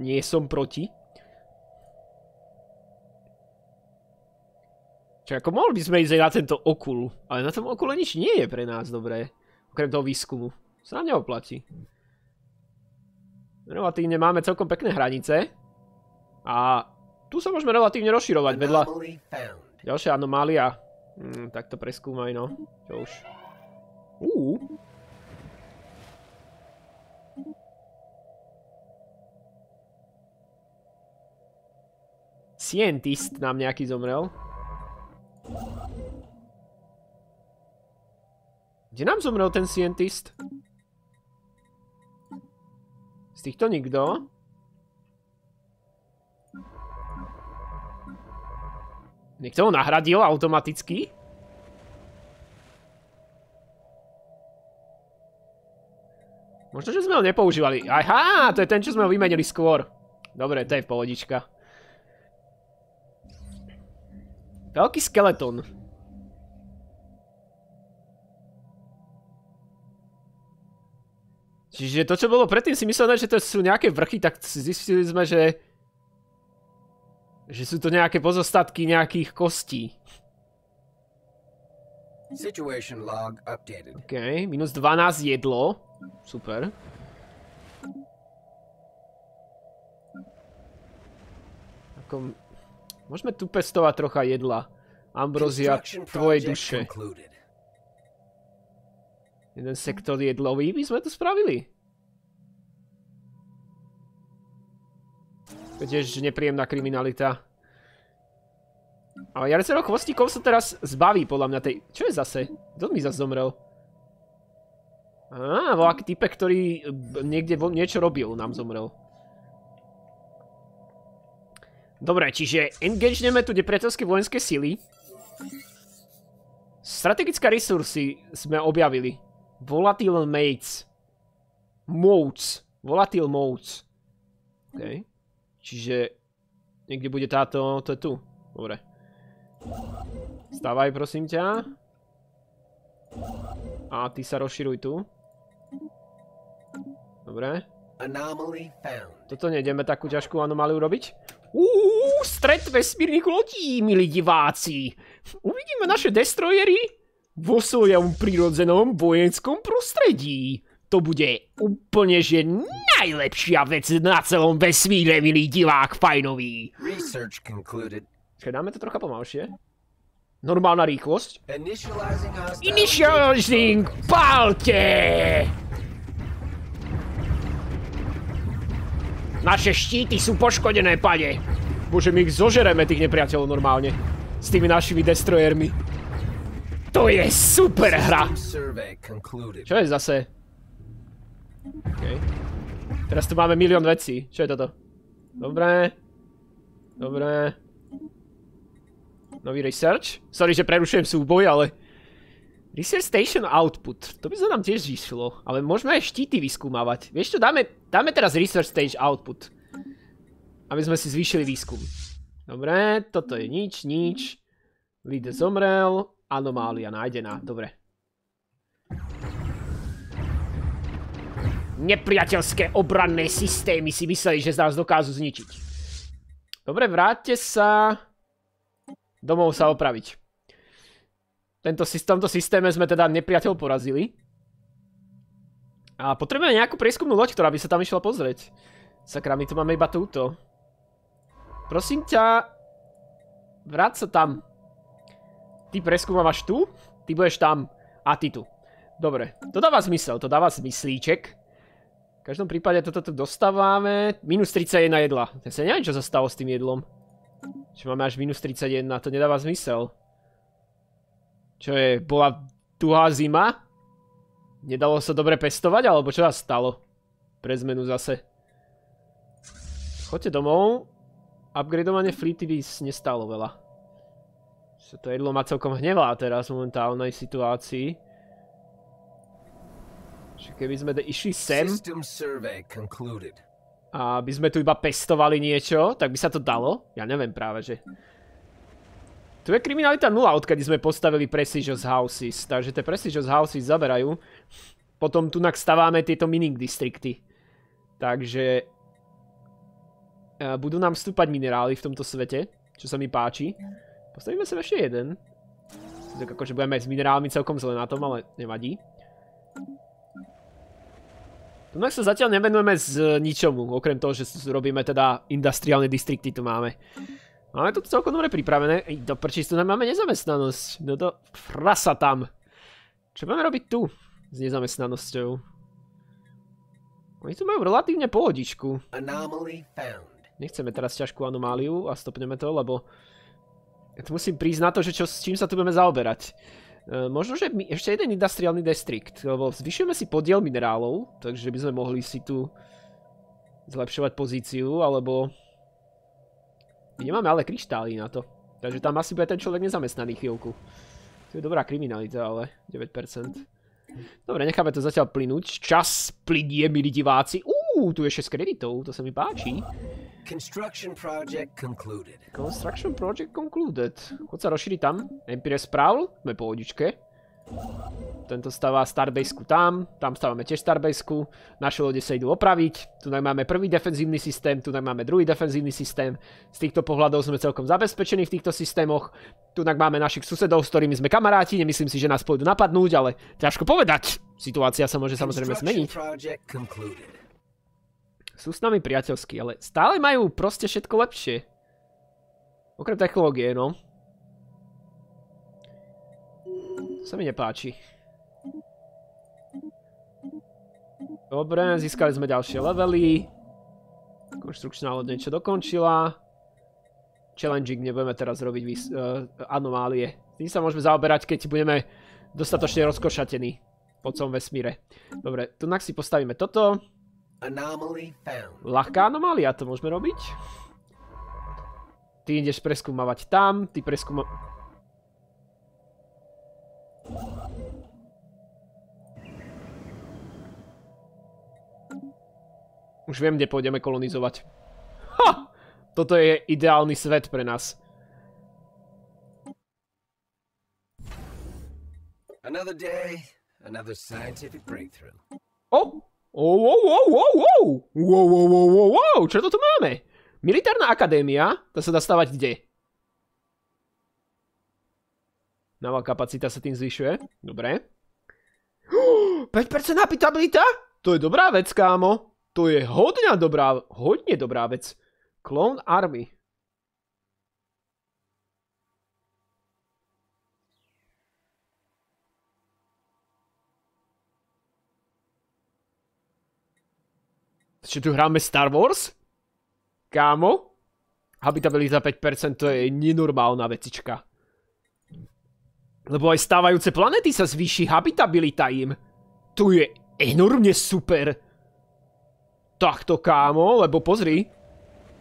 Nie som proti. Čiže ako mohli by sme ísť aj na tento okul. Ale na tom okule nič nie je pre nás dobré. Okrem toho výskumu. Sa nám neoplatí. Relatívne máme celkom pekné hranice. A tu sa môžeme relatívne rozširovať vedľa... Ďalšia anomália. Mm, tak to preskúmaj, no. Čo už. Uú. Scientist nám nejaký zomrel. Kde nám zomrel ten scientist? Z týchto nikto. Niekto ho nahradil automaticky? Možno, že sme ho nepoužívali. Aha, to je ten, čo sme ho vymenili skôr. Dobre, to je pohodička. Veľký skeleton. Čiže to, čo bolo predtým, si mysleli, že to sú nejaké vrchy, tak zistili sme, že že sú to nejaké pozostatky nejakých kostí. Situation log updated. OK, minus 12 jedlo. Super. Ako... Môžeme tu pestovať trocha jedla. Ambrozia tvojej duše. Jeden sektor jedlový by sme to spravili. To je tiež nepríjemná kriminalita. Ale Jarcero Chvostíkov sa teraz zbaví podľa mňa tej... Čo je zase? Kto mi zase zomrel? Á, voľaký type, ktorý e, niekde niečo robil, nám zomrel. Dobre, čiže engageneme tu nepriateľské vojenské sily. Strategické resursy sme objavili. Volatile mates. Moats. Volatile modes. Okay. Čiže niekde bude táto, to je tu. Dobre. Vstávaj, prosím ťa. A ty sa rozširuj tu. Dobre. Toto nejdeme takú ťažkú anomáliu robiť? Uuuu, stret vesmírnych lodí, milí diváci. Uvidíme naše destroyery vo svojom prirodzenom vojenskom prostredí to bude úplne že najlepšia vec na celom vesmíre, milý divák fajnový. Research concluded. Čiže dáme to trocha pomalšie. Normálna rýchlosť. Initializing palte! Naše štíty sú poškodené, pane. Bože, my ich zožereme, tých nepriateľov normálne. S tými našimi destroyermi. To je super hra. Čo je zase? Okej. Teraz tu máme milión vecí. Čo je toto? Dobre. Dobre. Nový research? Sorry, že prerušujem súboj, ale... Research Station Output. To by sa nám tiež išlo. Ale môžeme aj štíty vyskúmavať. Vieš čo, dáme, dáme teraz Research Stage Output. Aby sme si zvýšili výskum. Dobre, toto je nič, nič. Lide zomrel. Anomália nájdená. Dobre. nepriateľské obranné systémy si mysleli, že z nás dokážu zničiť. Dobre, vráťte sa domov sa opraviť. v tomto systéme sme teda nepriateľ porazili. A potrebujeme nejakú prieskumnú loď, ktorá by sa tam išla pozrieť. Sakra, my tu máme iba túto. Prosím ťa, vráť sa tam. Ty preskúma tu, ty budeš tam a ty tu. Dobre, to dáva zmysel, to dáva zmyslíček každom prípade toto tu dostávame. Minus 31 jedla. Ja sa neviem, čo sa stalo s tým jedlom. Čo máme až minus 31, to nedáva zmysel. Čo je, bola tuhá zima? Nedalo sa dobre pestovať, alebo čo sa stalo? Pre zmenu zase. Chodte domov. Upgradovanie flity by nestalo veľa. Toto to jedlo ma celkom hnevá teraz v momentálnej situácii. Že keby sme išli sem a by sme tu iba pestovali niečo, tak by sa to dalo? Ja neviem práve, že... Tu je kriminalita nula, odkedy sme postavili Prestigious Houses, takže tie Prestigious Houses zaberajú. Potom tu nakstaváme tieto mining distrikty. Takže... E, budú nám vstúpať minerály v tomto svete, čo sa mi páči. Postavíme sa ešte jeden. Tak akože budeme s minerálmi celkom zle na tom, ale nevadí. No sa zatiaľ nevenujeme z ničomu, okrem toho, že robíme teda industriálne distrikty tu máme. Máme to celkom dobre pripravené. do prčí, tu máme nezamestnanosť. No to frasa tam. Čo máme robiť tu s nezamestnanosťou? Oni tu majú relatívne pohodičku. Nechceme teraz ťažkú anomáliu a stopneme to, lebo... Ja tu musím prísť na to, že čo, s čím sa tu budeme zaoberať. Eh, možno, že my, ešte jeden industriálny distrikt, lebo zvyšujeme si podiel minerálov, takže by sme mohli si tu zlepšovať pozíciu, alebo... My nemáme ale kryštály na to. Takže tam asi bude ten človek nezamestnaný chvíľku. To je dobrá kriminalita, ale 9%. Dobre, necháme to zatiaľ plynúť. Čas plinie, milí diváci. Uuu, tu je 6 kreditov, to sa mi páči. Construction project concluded. Construction project concluded. Chod sa rozšíri tam. Empire Sprawl? Sme po vodičke. Tento stavá Starbase-ku tam, tam stávame tiež Starbase-ku. Naše lode sa idú opraviť. Tu máme prvý defenzívny systém, tu máme druhý defenzívny systém. Z týchto pohľadov sme celkom zabezpečení v týchto systémoch. Tu máme našich susedov, s ktorými sme kamaráti. Nemyslím si, že nás pôjdu napadnúť, ale ťažko povedať. Situácia sa môže samozrejme zmeniť sú s nami priateľskí, ale stále majú proste všetko lepšie. Okrem technológie, no. sa mi nepáči. Dobre, získali sme ďalšie levely. Konštrukčná loď niečo dokončila. Challenging nebudeme teraz robiť e, anomálie. Tým sa môžeme zaoberať, keď budeme dostatočne rozkošatení po celom vesmíre. Dobre, tu si postavíme toto. Ľahká anomália, to môžeme robiť? Ty ideš preskúmavať tam, ty preskúma... Už viem, kde pôjdeme kolonizovať. Ha! Toto je ideálny svet pre nás. Another day, another scientific breakthrough. Oh! Wow, wow, wow, wow, wow, wow, wow, wow, wow, čo to tu máme? Militárna akadémia, To sa dá stavať kde? Nová kapacita sa tým zvyšuje, dobre. 5% napitabilita? To je dobrá vec, kámo. To je hodne dobrá, hodne dobrá vec. Clone Army. Čiže tu hráme Star Wars? Kámo? Habitabilita za 5% to je nenormálna vecička. Lebo aj stávajúce planety sa zvýši habitabilita im. To je enormne super. Takto kámo, lebo pozri.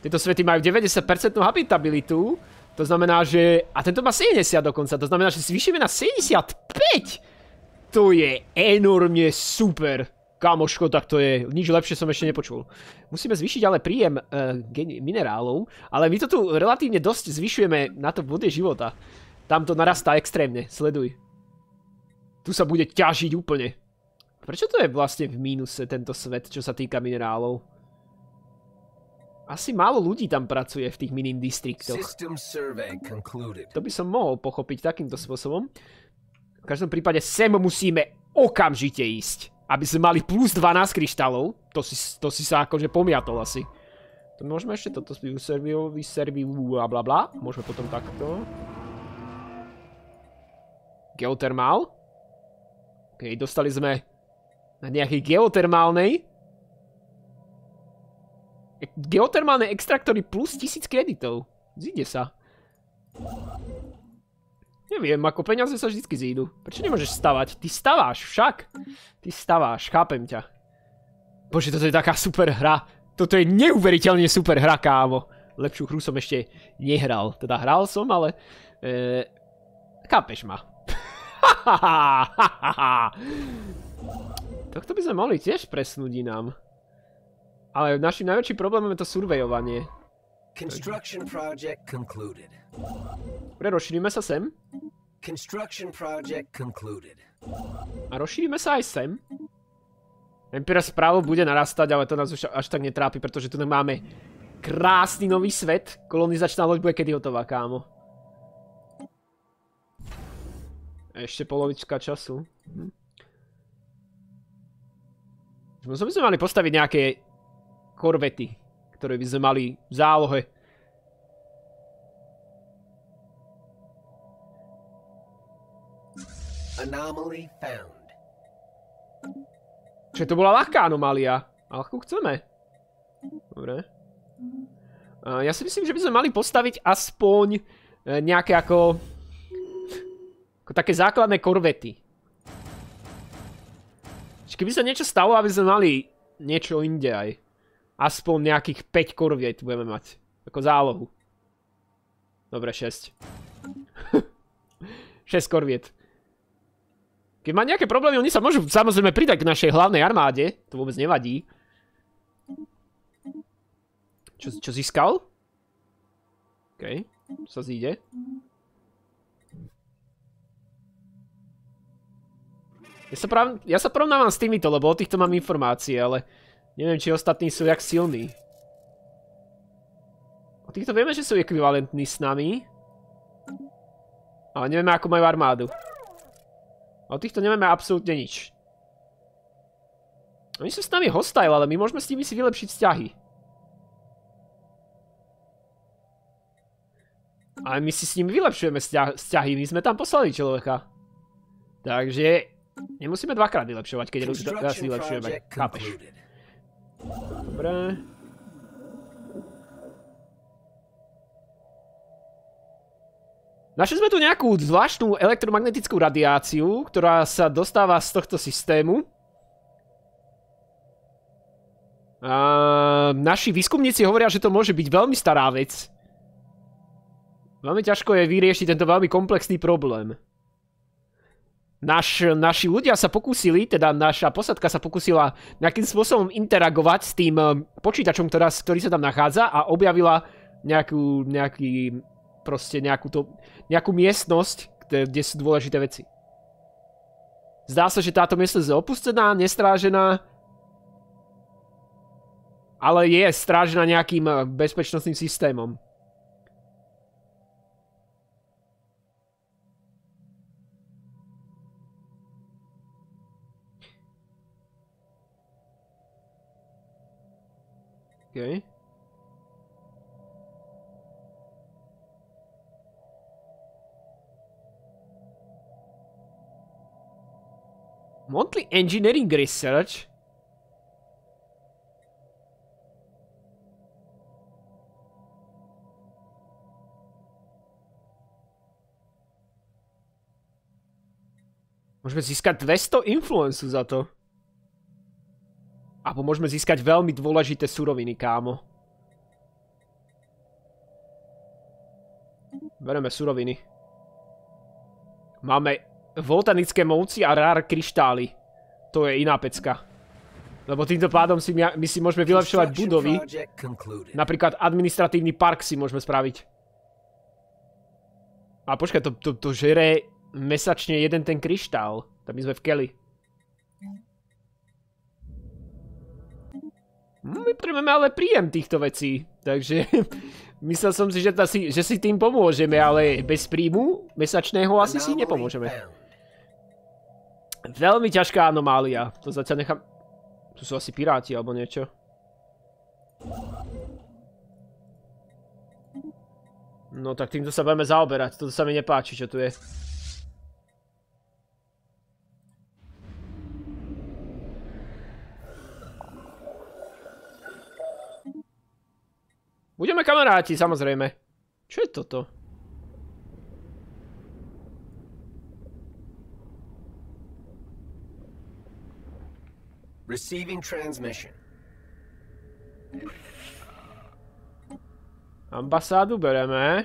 Tieto svety majú 90% habitabilitu. To znamená, že... A tento má 70 dokonca. To znamená, že zvýšime na 75. To je enormne super. Kámoško, tak to je, nič lepšie som ešte nepočul. Musíme zvýšiť ale príjem eh, minerálov, ale my to tu relatívne dosť zvyšujeme na to vode života. Tam to narastá extrémne, sleduj. Tu sa bude ťažiť úplne. Prečo to je vlastne v mínuse tento svet, čo sa týka minerálov? Asi málo ľudí tam pracuje v tých minim distriktoch. To by som mohol pochopiť takýmto spôsobom. V každom prípade sem musíme okamžite ísť aby sme mali plus 12 kryštálov. To si, to si sa akože pomiatol asi. To môžeme ešte toto serviu, serviu a bla bla. Môžeme potom takto. Geotermál. OK, dostali sme na nejakej geotermálnej. Geotermálne extraktory plus 1000 kreditov. Zíde sa. Neviem, ako peniaze sa vždycky zídu. Prečo nemôžeš stavať? Ty staváš však. Ty staváš, chápem ťa. Bože, toto je taká super hra. Toto je neuveriteľne super hra, kámo. Lepšiu hru som ešte nehral. Teda hral som, ale... E, chápeš ma. Tohto by sme mohli tiež presnúť inám. Ale našim najväčším problémom je to survejovanie. Construction project concluded. Dobre, rozšírime sa sem. Construction project concluded. A rozšírime sa aj sem. Empire správo bude narastať, ale to nás už až tak netrápi, pretože tu máme krásny nový svet. Kolonizačná loď bude kedy hotová, kámo. Ešte polovička času. Hm. Možno by sme mali postaviť nejaké korvety ktoré by sme mali v zálohe. Čiže to bola ľahká anomália. A ľahkú chceme. Dobre. Ja si myslím, že by sme mali postaviť aspoň e, nejaké ako... ako také základné korvety. Čiže keby sa niečo stalo, aby sme mali niečo inde aj aspoň nejakých 5 korviet budeme mať. Ako zálohu. Dobre, 6. 6 korviet. Keď má nejaké problémy, oni sa môžu samozrejme pridať k našej hlavnej armáde. To vôbec nevadí. Čo, čo získal? OK, sa zíde. Ja sa, prav, ja sa porovnávam s týmito, lebo o týchto mám informácie, ale Neviem, či ostatní sú jak silní. O týchto vieme, že sú ekvivalentní s nami. Ale nevieme, ako majú armádu. o týchto nevieme absolútne nič. Oni sú s nami hostile, ale my môžeme s nimi si vylepšiť vzťahy. Ale my si s nimi vylepšujeme vzťahy, my sme tam poslali človeka. Takže nemusíme dvakrát vylepšovať, keď raz vylepšujeme. Chápeš? Dobre. Našli sme tu nejakú zvláštnu elektromagnetickú radiáciu, ktorá sa dostáva z tohto systému. A naši výskumníci hovoria, že to môže byť veľmi stará vec. Veľmi ťažko je vyriešiť tento veľmi komplexný problém. Naš, naši ľudia sa pokúsili, teda naša posadka sa pokúsila nejakým spôsobom interagovať s tým eh, počítačom, ktorá, ktorý sa tam nachádza a objavila nejakú, nejaký, proste nejakú, to, nejakú miestnosť, kde, kde sú dôležité veci. Zdá sa, že táto miestnosť je opustená, nestrážená, ale je strážená nejakým eh, bezpečnostným systémom. Ok. Monthly Engineering Research? isso získat 200 influenců za to. Abo môžeme získať veľmi dôležité suroviny, kámo. Bereme suroviny. Máme voltanické mouci a rár kryštály. To je iná pecka. Lebo týmto pádom si my, si môžeme vylepšovať budovy. Napríklad administratívny park si môžeme spraviť. A počkaj, to, to žere mesačne jeden ten kryštál. Tak my sme v Kelly. No, my potrebujeme ale príjem týchto vecí. Takže myslel som si, že, si, že si tým pomôžeme, ale bez príjmu mesačného asi si nepomôžeme. Veľmi ťažká anomália. To zatiaľ nechám... Tu sú asi piráti alebo niečo. No tak týmto sa budeme zaoberať. Toto sa mi nepáči, čo tu je. Budeme kamaráti, samozrejme. Čo je toto? Receiving transmission. Ambasádu bereme.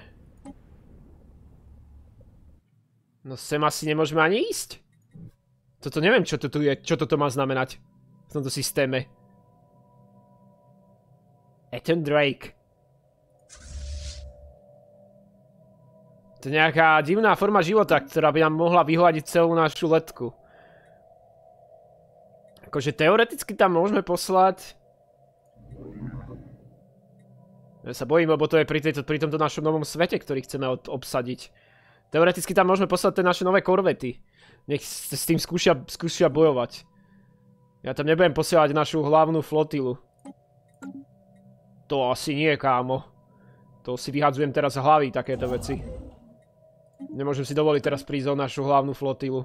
No sem asi nemôžeme ani ísť. Toto neviem, čo to tu je, čo toto má znamenať. V tomto systéme. Ethan Drake. To je nejaká divná forma života, ktorá by nám mohla vyhľadiť celú našu letku. Akože teoreticky tam môžeme poslať... Ja sa bojím, lebo to je pri, tejto, pri tomto našom novom svete, ktorý chceme od, obsadiť. Teoreticky tam môžeme poslať tie naše nové korvety. Nech s, s tým skúšia, skúšia bojovať. Ja tam nebudem posielať našu hlavnú flotilu. To asi nie, kámo. To si vyhadzujem teraz z hlavy, takéto veci. Nemôžem si dovoliť teraz prísť o našu hlavnú flotilu.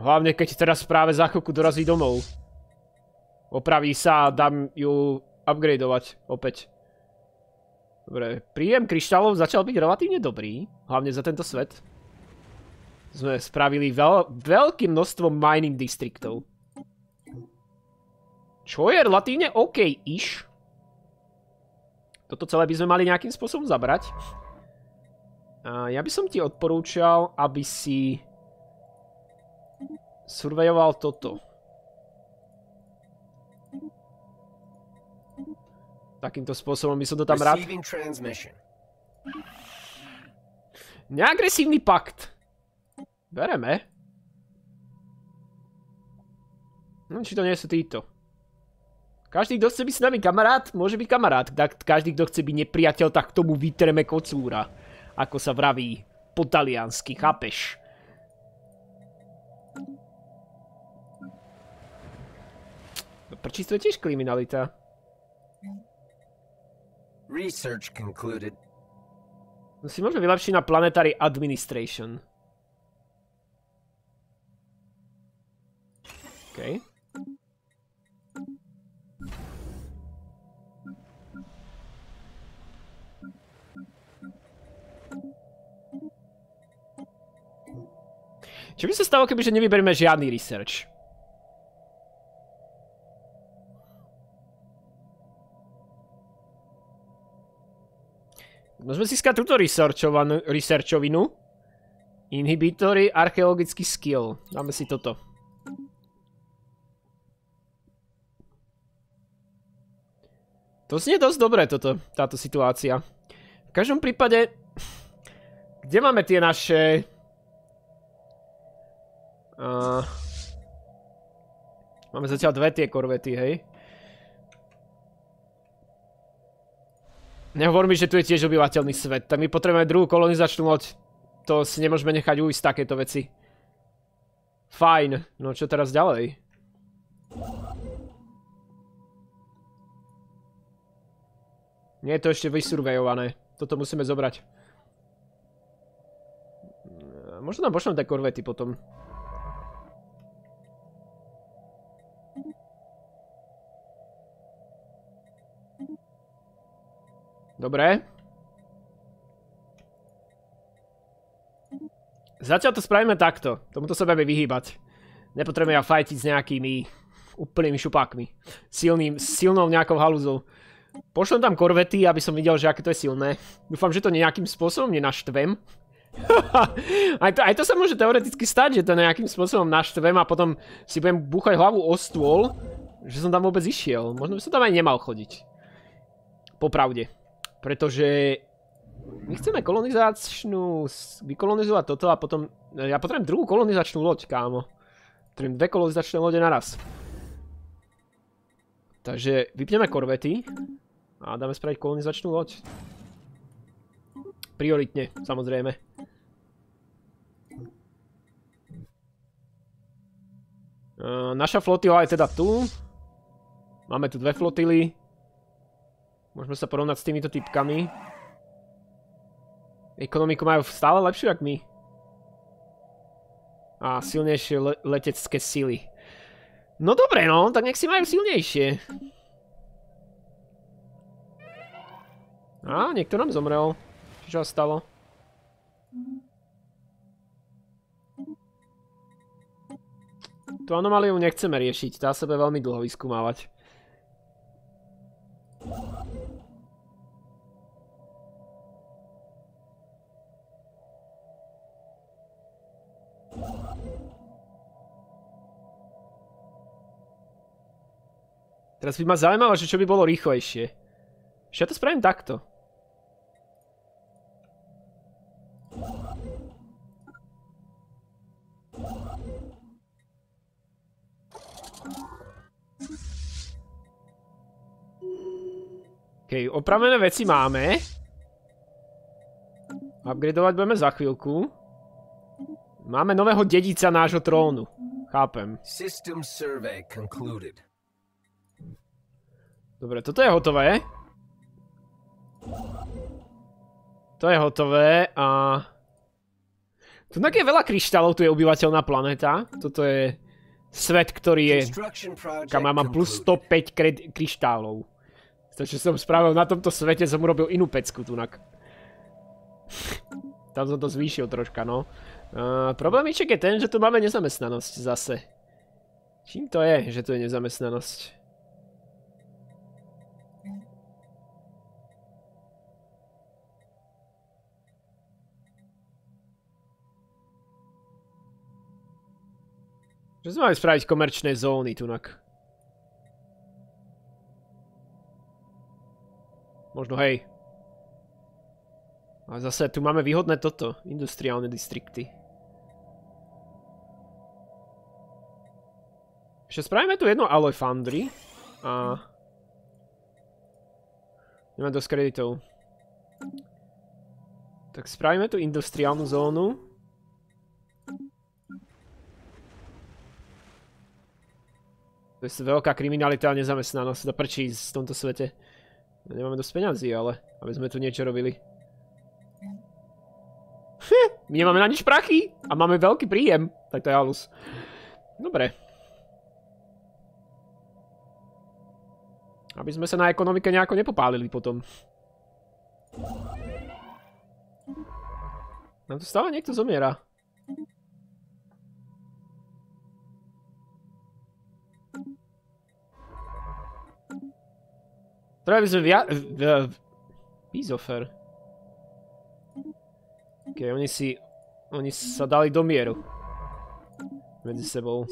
Hlavne keď teraz práve za chvíľku dorazí domov. Opraví sa a dám ju upgradeovať opäť. Dobre, príjem kryštálov začal byť relatívne dobrý, hlavne za tento svet. Sme spravili veľ veľké množstvo mining distriktov. Čo je relatívne OK-ish. Toto celé by sme mali nejakým spôsobom zabrať. Eh, ja by som ti odporúčal, aby si survejoval toto. Takýmto spôsobom by som to tam rád... Neagresívny pakt. Bereme. No, či to nie sú títo. Každý, kto chce byť s nami kamarát, môže byť kamarát. Každý, kto chce byť nepriateľ, tak tomu vytreme kocúra ako sa vraví po taliansky, chápeš? No, Prečisto je tiež kriminalita? Research concluded. No si môžeme vylepšiť na Planetary Administration. Okej. Okay. Čo by sa stalo, kebyže nevyberieme žiadny research? Môžeme získať túto researchovinu. Inhibitory, archeologický skill. Dáme si toto. To znie dosť dobre táto situácia. V každom prípade, kde máme tie naše máme zatiaľ dve tie korvety, hej? Nehovor mi, že tu je tiež obyvateľný svet, tak my potrebujeme druhú kolonizačnú loď. To si nemôžeme nechať ujsť takéto veci. Fajn, no čo teraz ďalej? Nie je to ešte vysurvejované. Toto musíme zobrať. Možno nám pošlem tie korvety potom. Dobre. Zatiaľ to spravíme takto. Tomuto sa budeme vyhýbať. Nepotrebujeme ja fajtiť s nejakými úplnými šupákmi. Silným, silnou nejakou halúzou. Pošlem tam korvety, aby som videl, že aké to je silné. Dúfam, že to nejakým spôsobom nenaštvem. aj, to, aj to sa môže teoreticky stať, že to nejakým spôsobom naštvem a potom si budem búchať hlavu o stôl, že som tam vôbec išiel. Možno by som tam aj nemal chodiť. Popravde. Pretože my chceme kolonizačnú, vykolonizovať toto a potom, e, ja potrebujem druhú kolonizačnú loď, kámo. Potrebujem dve kolonizačné lode naraz. Takže vypneme korvety a dáme spraviť kolonizačnú loď. Prioritne, samozrejme. E, naša flotila je teda tu. Máme tu dve flotily. Môžeme sa porovnať s týmito typkami. Ekonomiku majú stále lepšiu, ako my. A silnejšie letecké sily. No dobre, no, tak nech si majú silnejšie. Á, niekto nám zomrel. Čo sa stalo? Tú anomáliu nechceme riešiť, tá sa bude veľmi dlho vyskúmávať. Teraz by ma zaujímalo, že čo by bolo rýchlejšie. Že ja to spravím takto. OK, opravené veci máme. Upgradovať budeme za chvíľku. Máme nového dedica nášho trónu. Chápem. System survey concluded. Dobre, toto je hotové. To je hotové a... Tu je veľa kryštálov, tu je obyvateľná planéta. Toto je svet, ktorý je... Kam ja mám plus 105 kryštálov. To, čo som spravil na tomto svete, som urobil inú pecku tunak. Tam som to zvýšil troška, no. problémiček je ten, že tu máme nezamestnanosť zase. Čím to je, že tu je nezamestnanosť? Že sme mali spraviť komerčné zóny tunak. Možno hej. A zase tu máme výhodné toto. Industriálne distrikty. Ešte spravíme tu jedno Aloy foundry. A... Nemám dosť kreditov. Tak spravíme tu industriálnu zónu. To je veľká kriminalita a nezamestnanosť na prčí v tomto svete. Nemáme dosť peňazí, ale aby sme tu niečo robili. My nemáme na nič prachy a máme veľký príjem. Tak to je halus. Dobre. Aby sme sa na ekonomike nejako nepopálili potom. Nám tu stále niekto zomiera. Treba by sme via... Bizofer. Ok, oni si... Oni sa dali do mieru. Medzi sebou.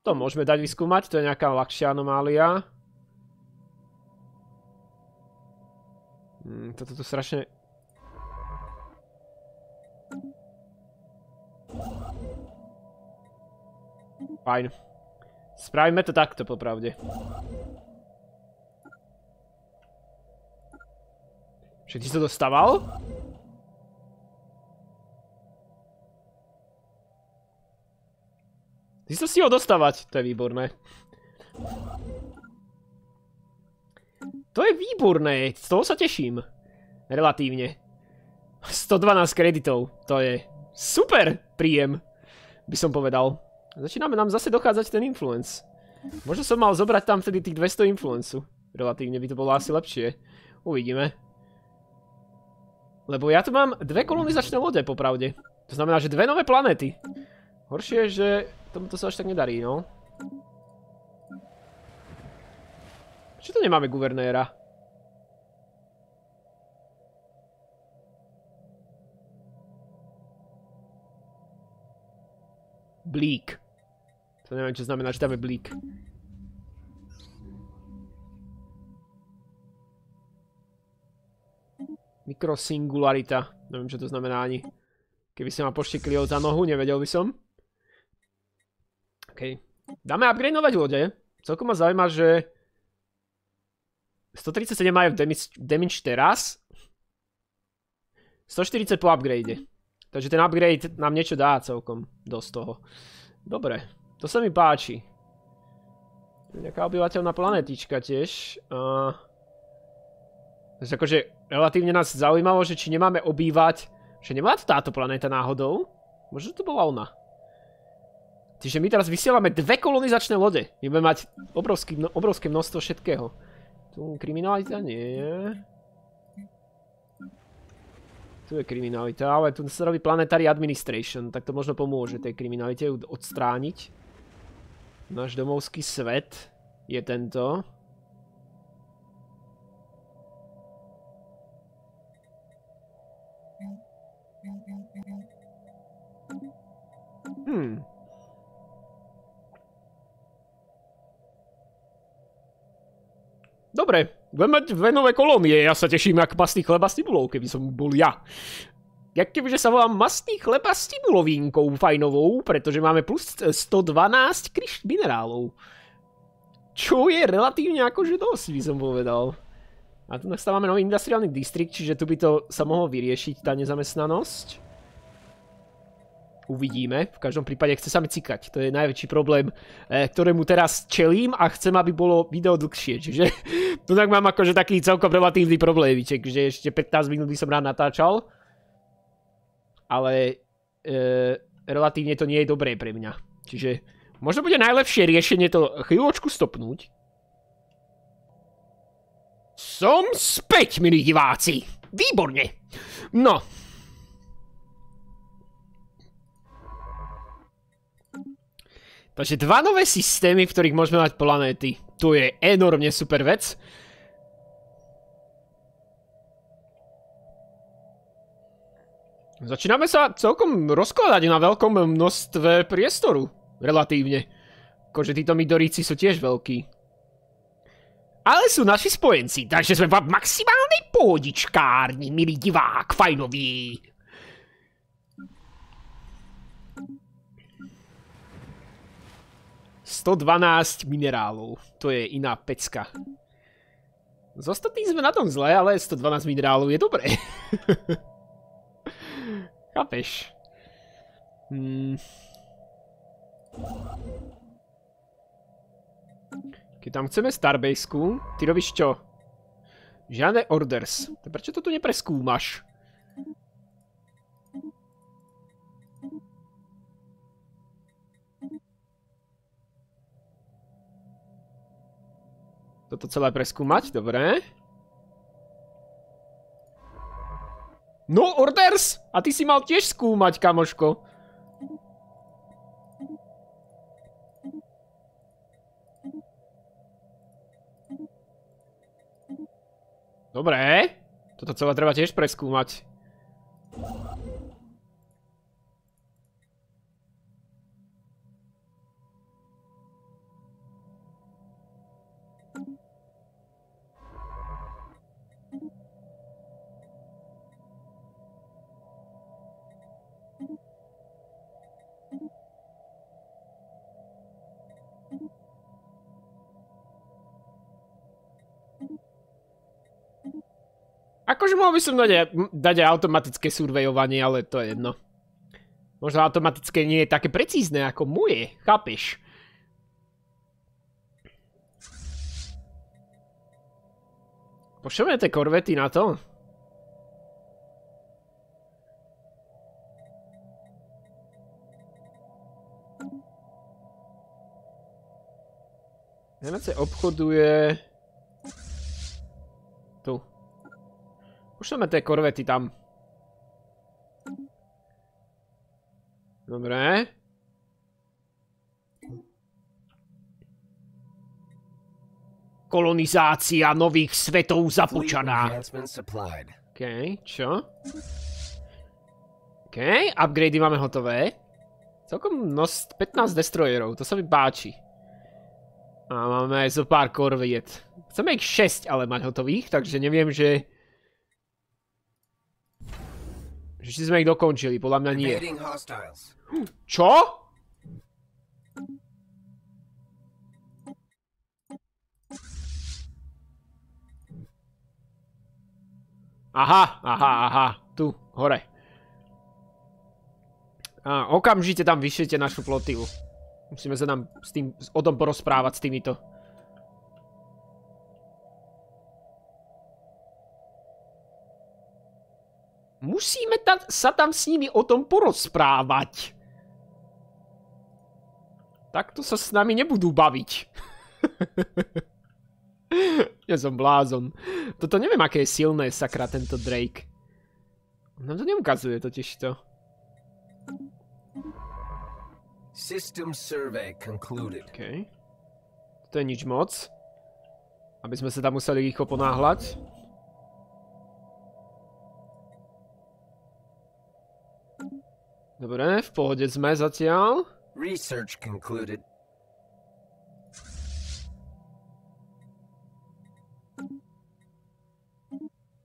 To môžeme dať vyskúmať, to je nejaká ľahšia anomália. Hmm, toto tu strašne... Fajn. Spravíme to takto, popravde. Čiže ty si to dostával? Ty to si ho dostávať, to je výborné. To je výborné, z toho sa teším. Relatívne. 112 kreditov, to je super príjem, by som povedal. Začíname nám zase dochádzať ten influence. Možno som mal zobrať tam vtedy tých 200 influencu. Relatívne by to bolo asi lepšie. Uvidíme. Lebo ja tu mám dve kolonizačné lode, popravde. To znamená, že dve nové planety. Horšie je, že tomuto sa až tak nedarí, no. Čo tu nemáme guvernéra? Blík. To neviem, čo znamená, že dáme blík. Mikrosingularita. Neviem, čo to znamená ani. Keby sa ma poštikli za nohu, nevedel by som. OK. Dáme upgradeovať lode. Celkom ma zaujíma, že... 137 majú damage, teraz. 140 po upgrade. Takže ten upgrade nám niečo dá celkom. Dosť toho. Dobre. To sa mi páči. Nejaká obyvateľná planetička tiež. Takže akože Relatívne nás zaujímalo, že či nemáme obývať, že nemá to táto planéta náhodou? Možno to bola ona. Čiže my teraz vysielame dve kolonizačné lode. My budeme mať obrovské množstvo všetkého. Tu kriminalita nie je. Tu je kriminalita, ale tu sa robí Planetary Administration, tak to možno pomôže tej kriminalite ju odstrániť. Náš domovský svet je tento. Hmm. Dobre, budem mať dve nové kolónie. Ja sa teším, ak mastý chleba s tibulou, keby som bol ja. Ja kebyže sa volám mastný chleba s tibulovinkou fajnovou, pretože máme plus 112 kryšt minerálov. Čo je relatívne akože dosť, by som povedal. A tu nastávame nový industriálny distrikt, čiže tu by to sa mohlo vyriešiť, tá nezamestnanosť. Uvidíme. V každom prípade chce sa mi cikať. To je najväčší problém, e, ktorému teraz čelím a chcem, aby bolo video dlhšie. Čiže tu tak mám akože taký celkom relatívny problémiček, Čiže ešte 15 minút by som rád natáčal. Ale e, relatívne to nie je dobré pre mňa. Čiže možno bude najlepšie riešenie to chvíľočku stopnúť. Som späť, milí diváci. Výborne. No, Takže dva nové systémy, v ktorých môžeme mať planéty. Tu je enormne super vec. Začíname sa celkom rozkladať na veľkom množstve priestoru. Relatívne. Akože títo Midoríci sú tiež veľkí. Ale sú naši spojenci, takže sme v maximálnej pôdičkárni, milý divák, fajnový. 112 minerálov. To je iná pecka. Z ostatných sme na tom zle, ale 112 minerálov je dobré. Chápeš? Hmm. Keď tam chceme Starbase-ku, ty robíš čo? Žiadne orders. Prečo to tu nepreskúmaš? toto celé preskúmať, dobre. No, orders! A ty si mal tiež skúmať, kamoško. Dobre. Toto celé treba tiež preskúmať. Akože mohol by som dať dať aj automatické surveyovanie, ale to je jedno. Možno automatické nie je také precízne ako moje, chápeš? Pošleme tie korvety na to? Nemecké obchoduje... Už sme tie korvety tam. Dobre. Kolonizácia nových svetov započaná. OK, čo? OK, upgrady máme hotové. Celkom nos 15 destroyerov, to sa mi páči. A máme aj zo pár korviet. Chceme ich 6 ale mať hotových, takže neviem, že Že sme ich dokončili, podľa mňa nie. Hm. Čo? Aha, aha, aha, tu, hore. A okamžite tam vyšlite našu flotilu. Musíme sa nám s tým, o tom porozprávať s týmito. sa tam s nimi o tom porozprávať. Takto sa s nami nebudú baviť. ja som blázon. Toto neviem, aké je silné, sakra, tento Drake. Nám to neukazuje totiž to. System survey concluded. Okay. To je nič moc. Aby sme sa tam museli rýchlo ponáhľať. Dobre, v pohode sme zatiaľ. Research concluded.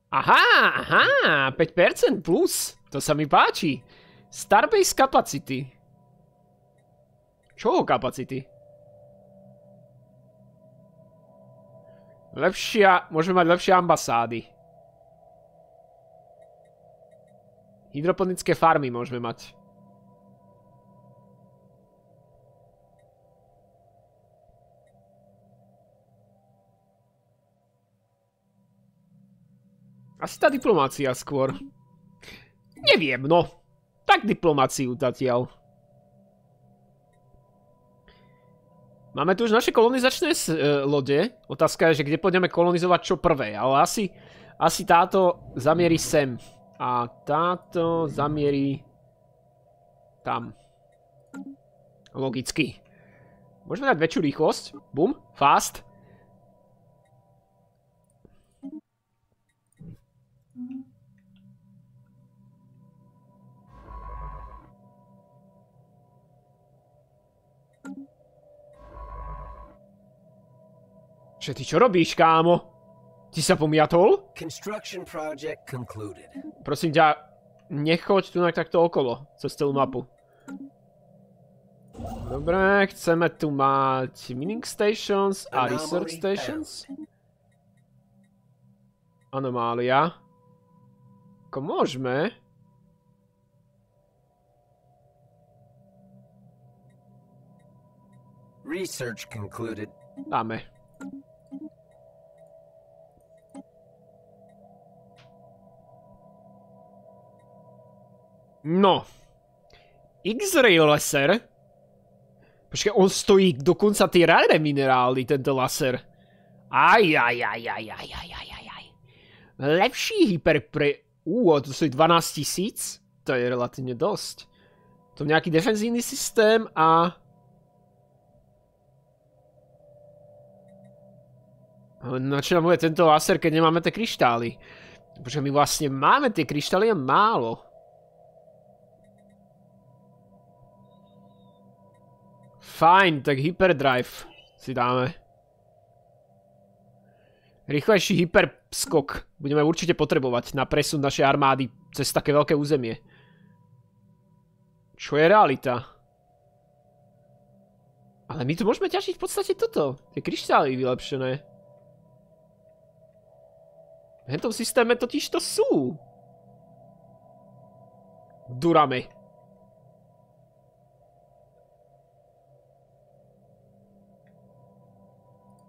Aha, aha, 5% plus. To sa mi páči. Starbase kapacity. Čoho kapacity? Lepšia, môžeme mať lepšie ambasády. Hydroponické farmy môžeme mať. Asi tá diplomácia skôr. Neviem, no. Tak diplomáciu zatiaľ. Máme tu už naše kolonizačné e, lode. Otázka je, že kde pôjdeme kolonizovať čo prvé, ale asi, asi táto zamierí sem. A táto zamierí tam. Logicky. Môžeme dať väčšiu rýchlosť. Bum. Fast. Čo ty čo robíš, kámo? Ty sa pomiatol? Prosím ťa, nechoď tu takto okolo, cez celú mapu. Dobre, chceme tu mať mining stations a research stations. Anomália. Ako môžeme... Research concluded. Dáme. No. X-ray laser? Počkaj, on stojí dokonca tie rare minerály, tento laser. Aj, aj, aj, aj, aj, aj, aj, aj, aj. Lepší hyper pre... Uú, to stojí 12 tisíc? To je relatívne dosť. To je nejaký defenzívny systém a... Na čo nám bude tento laser, keď nemáme tie kryštály? Protože my vlastne máme tie kryštály a málo. Fajn, tak hyperdrive si dáme. Rýchlejší hyperskok budeme určite potrebovať na presun našej armády cez také veľké územie. Čo je realita? Ale my tu môžeme ťažiť v podstate toto. Tie kryštály vylepšené. V hentom systéme totiž to sú. Durame.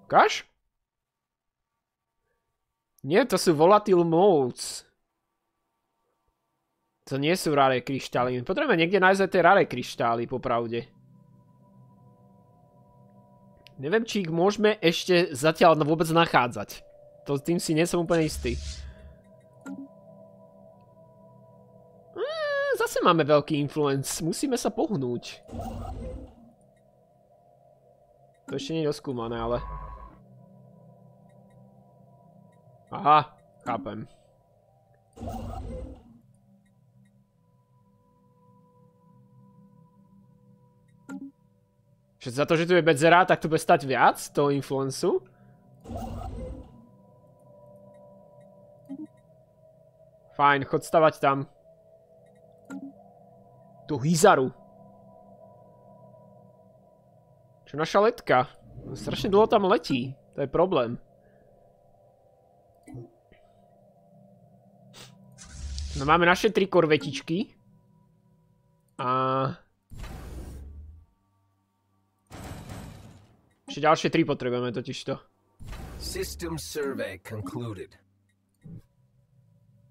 Ukáž? Nie, to sú volatile modes. To nie sú rare kryštály. potrebujeme niekde nájsť aj tie rare kryštály, popravde. Neviem, či ich môžeme ešte zatiaľ no vôbec nachádzať. To tým si nie som úplne istý. Mm, zase máme veľký influence. Musíme sa pohnúť. To ešte nie je doskúmané, ale... Aha, chápem. Že za to, že tu je bedzera, tak tu bude stať viac, toho influensu? Fajn, chod stavať tam. Tu hýzaru. Čo naša letka? Strašne dlho tam letí, to je problém. No máme naše tri korvetičky. A... Ešte ďalšie tri potrebujeme to. System survey concluded.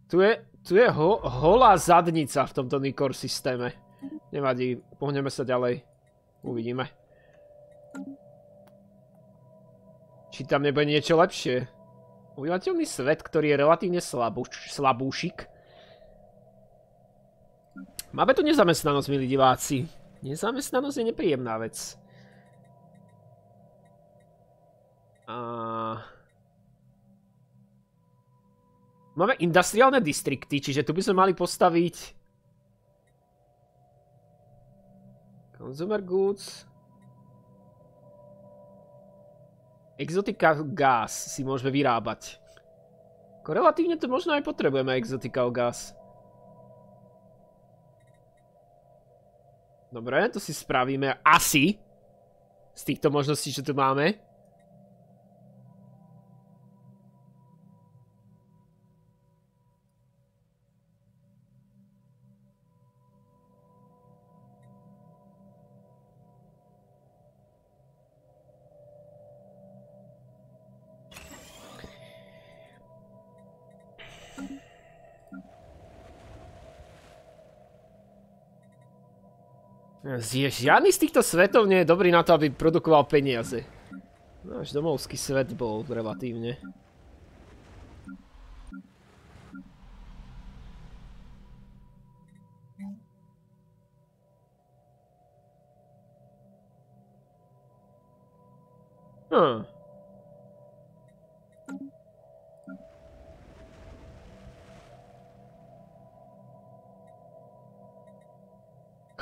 Tu je, tu je ho, holá zadnica v tomto Nikor systéme. Nevadí, pohneme sa ďalej. Uvidíme. Či tam nebude niečo lepšie. Obyvateľný svet, ktorý je relatívne slabúš, slabúšik, Máme tu nezamestnanosť, milí diváci. Nezamestnanosť je nepríjemná vec. A... Máme industriálne distrikty, čiže tu by sme mali postaviť... Consumer goods... Exotika gas si môžeme vyrábať. Korelatívne to možno aj potrebujeme exotika o gas. Dobre, to si spravíme asi z týchto možností, čo tu máme. Žiadny z týchto svetov nie je dobrý na to, aby produkoval peniaze. Náš domovský svet bol relatívne.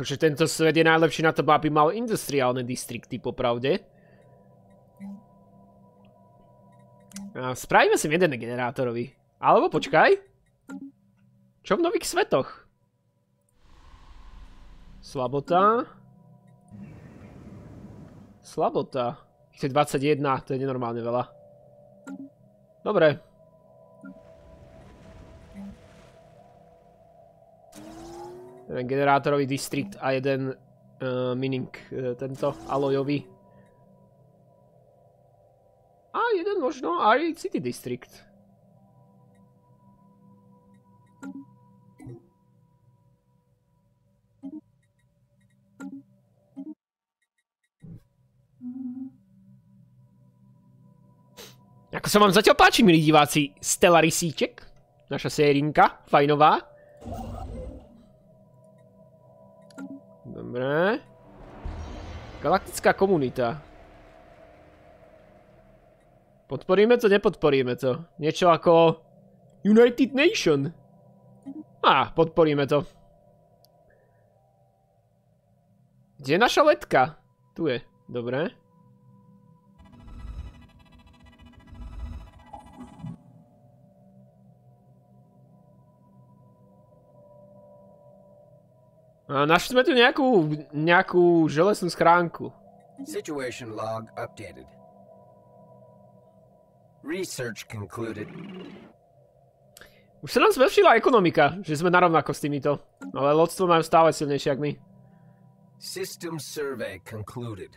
Akože tento svet je najlepší na to, aby mal industriálne distrikty, popravde. A spravíme si jeden generátorovi. Alebo počkaj. Čo v nových svetoch? Slabota. Slabota. Ich to je 21, to je nenormálne veľa. Dobre. jeden generátorový distrikt a jeden uh, mining uh, tento alojový. A jeden možno aj city district. Ako sa vám zatiaľ páči, milí diváci, Stellarisíček, naša sérinka, fajnová. Dobre. Galaktická komunita. Podporíme to, nepodporíme to. Niečo ako... United Nation. Á, podporíme to. Kde je naša letka? Tu je. Dobre. Našli sme tu nejakú, nejakú železnú schránku. Situation log updated. Research concluded. Už sa nám zlepšila ekonomika, že sme narovnako s týmito. Ale lodstvo majú stále silnejšie, ako my. System survey concluded.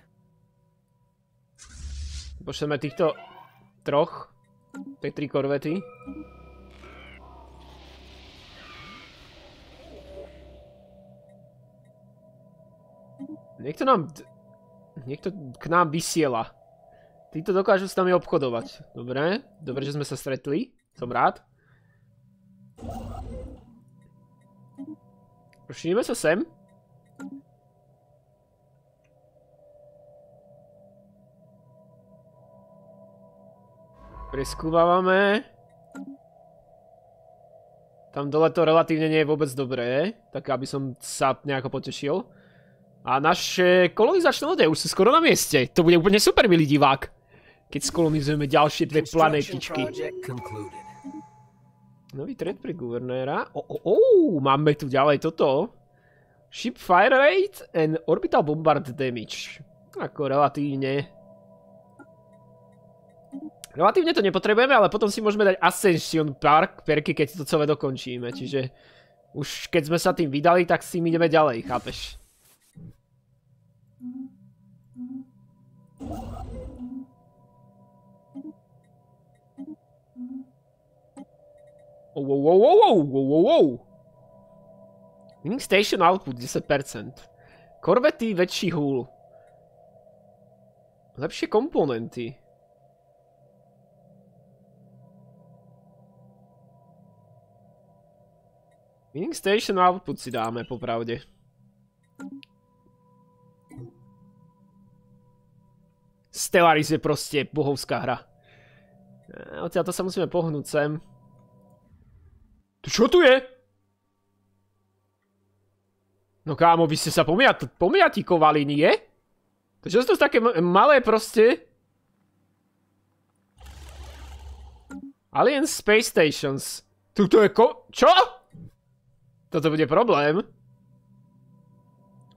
Pošleme týchto troch, tej tri korvety. Niekto nám... Niekto k nám vysiela. Títo dokážu s nami obchodovať. Dobre, dobre, že sme sa stretli. Som rád. Rošíme sa sem. Preskúvávame. Tam dole to relatívne nie je vôbec dobré, tak aby som sa nejako potešil. A naše kolonizačné lode už sú skoro na mieste. To bude úplne super, milý divák. Keď skolonizujeme ďalšie dve planetičky. Nový trend pre guvernéra. O, o, o, máme tu ďalej toto. Ship fire rate and orbital bombard damage. Ako relatívne Relatívne to nepotrebujeme, ale potom si môžeme dať Ascension Park perky, keď to celé dokončíme. Čiže už keď sme sa tým vydali, tak s tým ideme ďalej, chápeš? Wow, wow, wow, wow, wow, wow. Wing Station Output 10%. Korvety väčší húl. Lepšie komponenty. Wing Station Output si dáme, popravde. Stellaris je proste bohovská hra. E, odtiaľ to sa musíme pohnúť sem. Čo tu je? No kámo, vy ste sa pomiatikovali, nie? To čo sú to také malé proste? Alien Space Stations. Tuto je ko... Čo? Toto bude problém.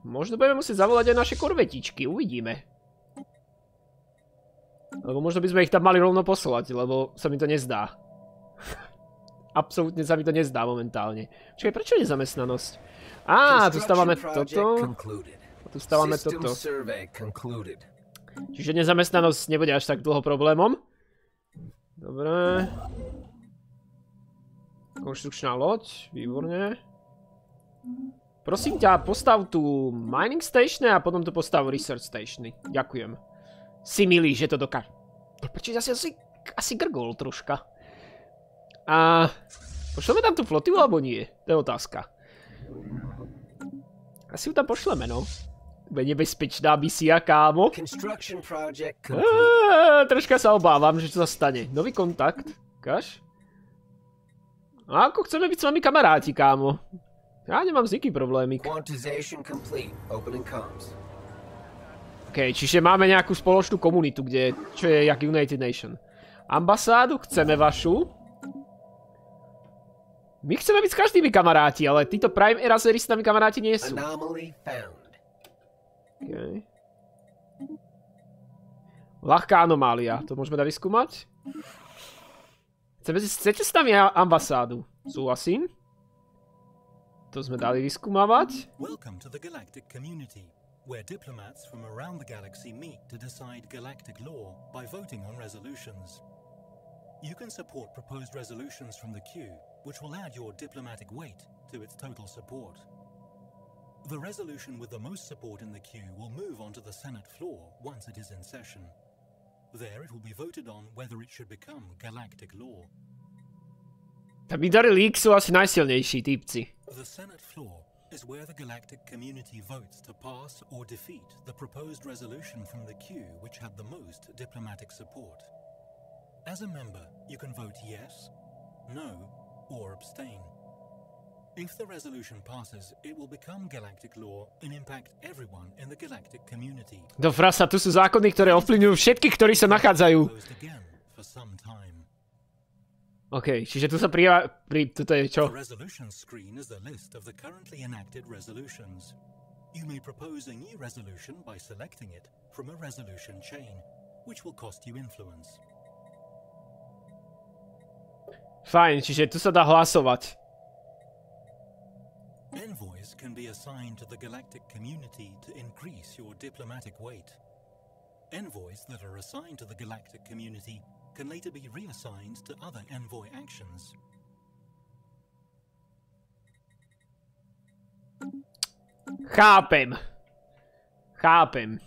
Možno budeme musieť zavolať aj naše korvetičky, uvidíme. Lebo možno by sme ich tam mali rovno poslať, lebo sa mi to nezdá. Absolútne sa mi to nezdá momentálne. Čiže prečo je nezamestnanosť? Á, tu stávame toto. A tu stávame toto. Čiže nezamestnanosť nebude až tak dlho problémom. Dobre. Konštrukčná loď, výborne. Prosím ťa, postav tu mining stationy a potom tu postav research station. Ďakujem si milý, že to dokáže. Prečo asi, asi, asi grgol troška. A pošleme tam tú flotilu alebo nie? To je otázka. Asi ju tam pošleme, no. Bude nebezpečná misia, kámo. Aaaa, troška sa obávam, že to sa stane. Nový kontakt. Kaž? A ako chceme byť s vami kamaráti, kámo. Ja nemám s nikým problémy. Quantization complete. Opening OK, čiže máme nejakú spoločnú komunitu, kde, čo je jak United Nation. Ambasádu, chceme vašu. My chceme byť s každými kamaráti, ale títo Prime Erasery s nami kamaráti nie sú. OK. Ľahká anomália, to môžeme dať vyskúmať. Chceme, chcete s nami ambasádu? Súhlasím. To sme dali vyskúmavať. Welcome to the galactic community. where diplomats from around the galaxy meet to decide galactic law by voting on resolutions. You can support proposed resolutions from the queue, which will add your diplomatic weight to its total support. The resolution with the most support in the queue will move onto the Senate floor once it is in session. There it will be voted on whether it should become galactic law. The Senate floor is where the galactic community votes to pass or defeat the proposed resolution from the queue which had the most diplomatic support. As a member, you can vote yes, no, or abstain. If the resolution passes, it will become galactic law and impact everyone in the galactic community. Do frasa, tu sú zákony, ktoré ovplyvňujú všetkých, ktorí sa nachádzajú okay, čiže tu sa prijavá, pri, tuto je čo? The resolution screen is a list of the currently enacted resolutions. You may propose a new resolution by selecting it from a resolution chain, which will cost you influence. Fajn, čiže tu sa dá hlasovať. Envoys can be assigned to the galactic community to increase your diplomatic weight. Envoys that are assigned to the galactic community can later be reassigned to other envoy actions. Chápem. Chápem.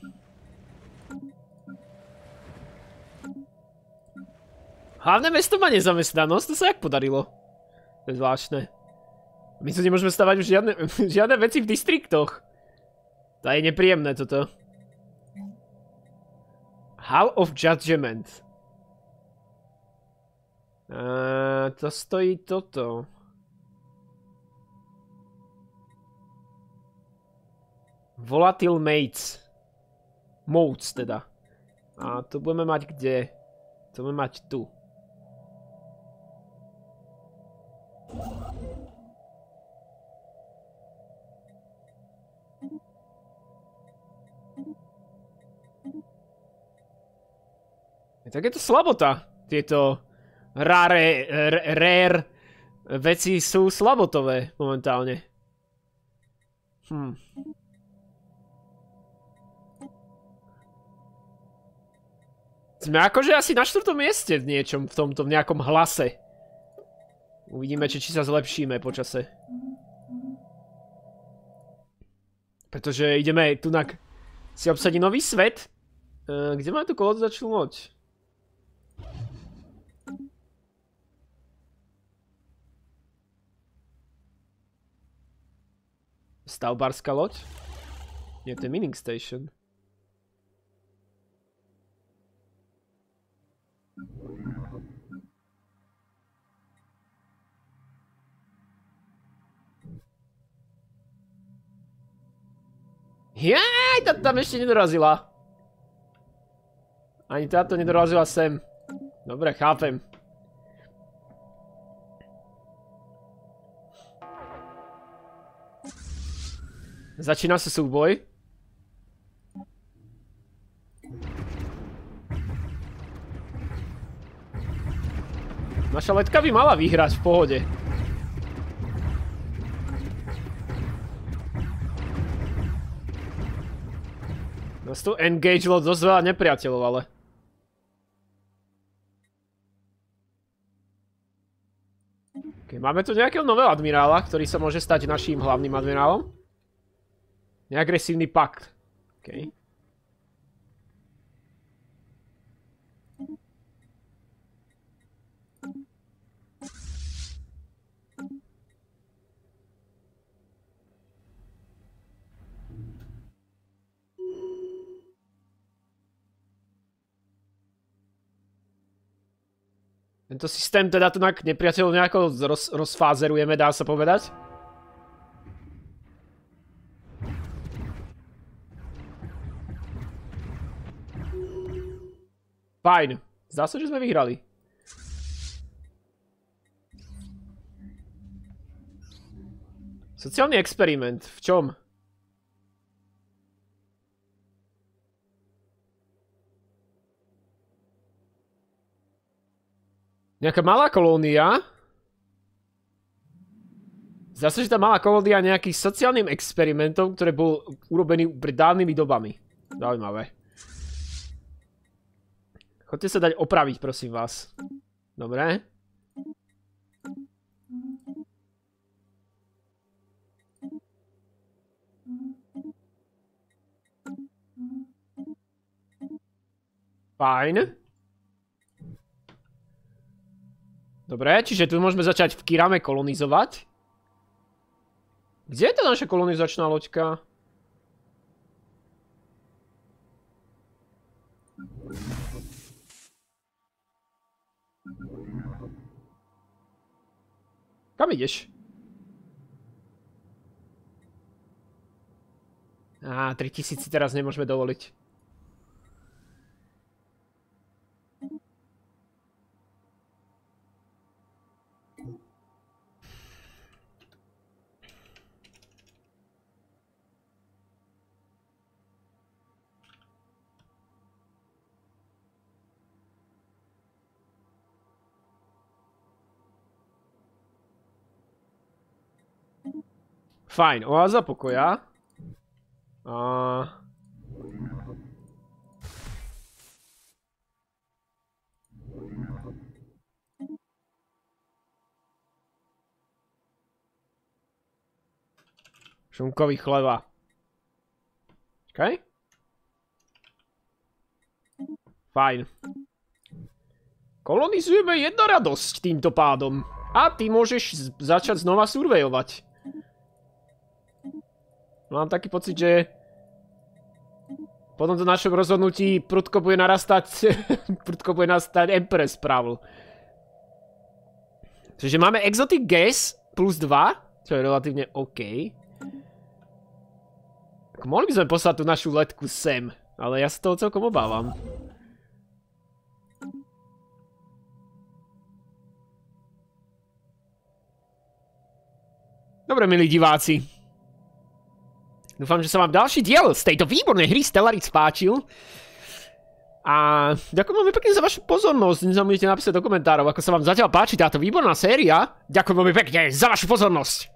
Hlavné mesto má nezamestnanosť, to sa jak podarilo. To je zvláštne. My tu nemôžeme stavať už žiadne, žiadne veci v distriktoch. To je nepríjemné toto. Hall of Judgment to stojí toto. Volatil Mates. Moats teda. A to budeme mať kde? To budeme mať tu. Tak je to slabota, tieto rare, rare veci sú slabotové momentálne. Hm. Sme akože asi na štvrtom mieste v niečom, v tomto, v nejakom hlase. Uvidíme, či, či sa zlepšíme počase. Pretože ideme tunak si obsadiť nový svet. E, kde máme tú kolonizačnú loď? Stavbarská loď? Nie, to je mining station. Jaj, tá tam ešte nedorazila. Ani táto nedorazila sem. Dobre, chápem. Začíná se souboj. Naša letka by mala vyhrať v pohode. Nás tu engagelo dosť veľa nepriateľov, ale... máme tu nejakého nového admirála, ktorý sa môže stať naším hlavným admirálom. Neagresívny pakt. OK. Tento systém teda tu nepriateľov nejako roz, rozfázerujeme, dá sa povedať. Fajn. Zdá sa, že sme vyhrali. Sociálny experiment. V čom? Nejaká malá kolónia? Zdá sa, že tá malá kolónia nejakým sociálnym experimentom, ktorý bol urobený pred dávnymi dobami. Zaujímavé. Chodte sa dať opraviť, prosím vás. Dobre. Fajn. Dobre, čiže tu môžeme začať v Kirame kolonizovať. Kde je tá naša kolonizačná loďka? Kde je tá naša kolonizačná loďka? Kam ideš? Á, 3000 si teraz nemôžeme dovoliť. Fajn, oáza pokoja. A... Šunkový chleba. OK? Fajn. Kolonizujeme jednoradosť týmto pádom. A ty môžeš začať znova survejovať. No, mám taký pocit, že Potom to našom rozhodnutí prudko bude narastať, prudko bude narastať Empress Pravl. Čiže máme Exotic Gas plus 2, čo je relatívne OK. Tak mohli by sme poslať tú našu letku sem, ale ja sa toho celkom obávam. Dobre, milí diváci, Dúfam, že sa vám ďalší diel z tejto výbornej hry Stellaris páčil. A ďakujem veľmi pekne za vašu pozornosť. Nezabudnite napísať do komentárov, ako sa vám zatiaľ páči táto výborná séria. Ďakujem veľmi pekne za vašu pozornosť.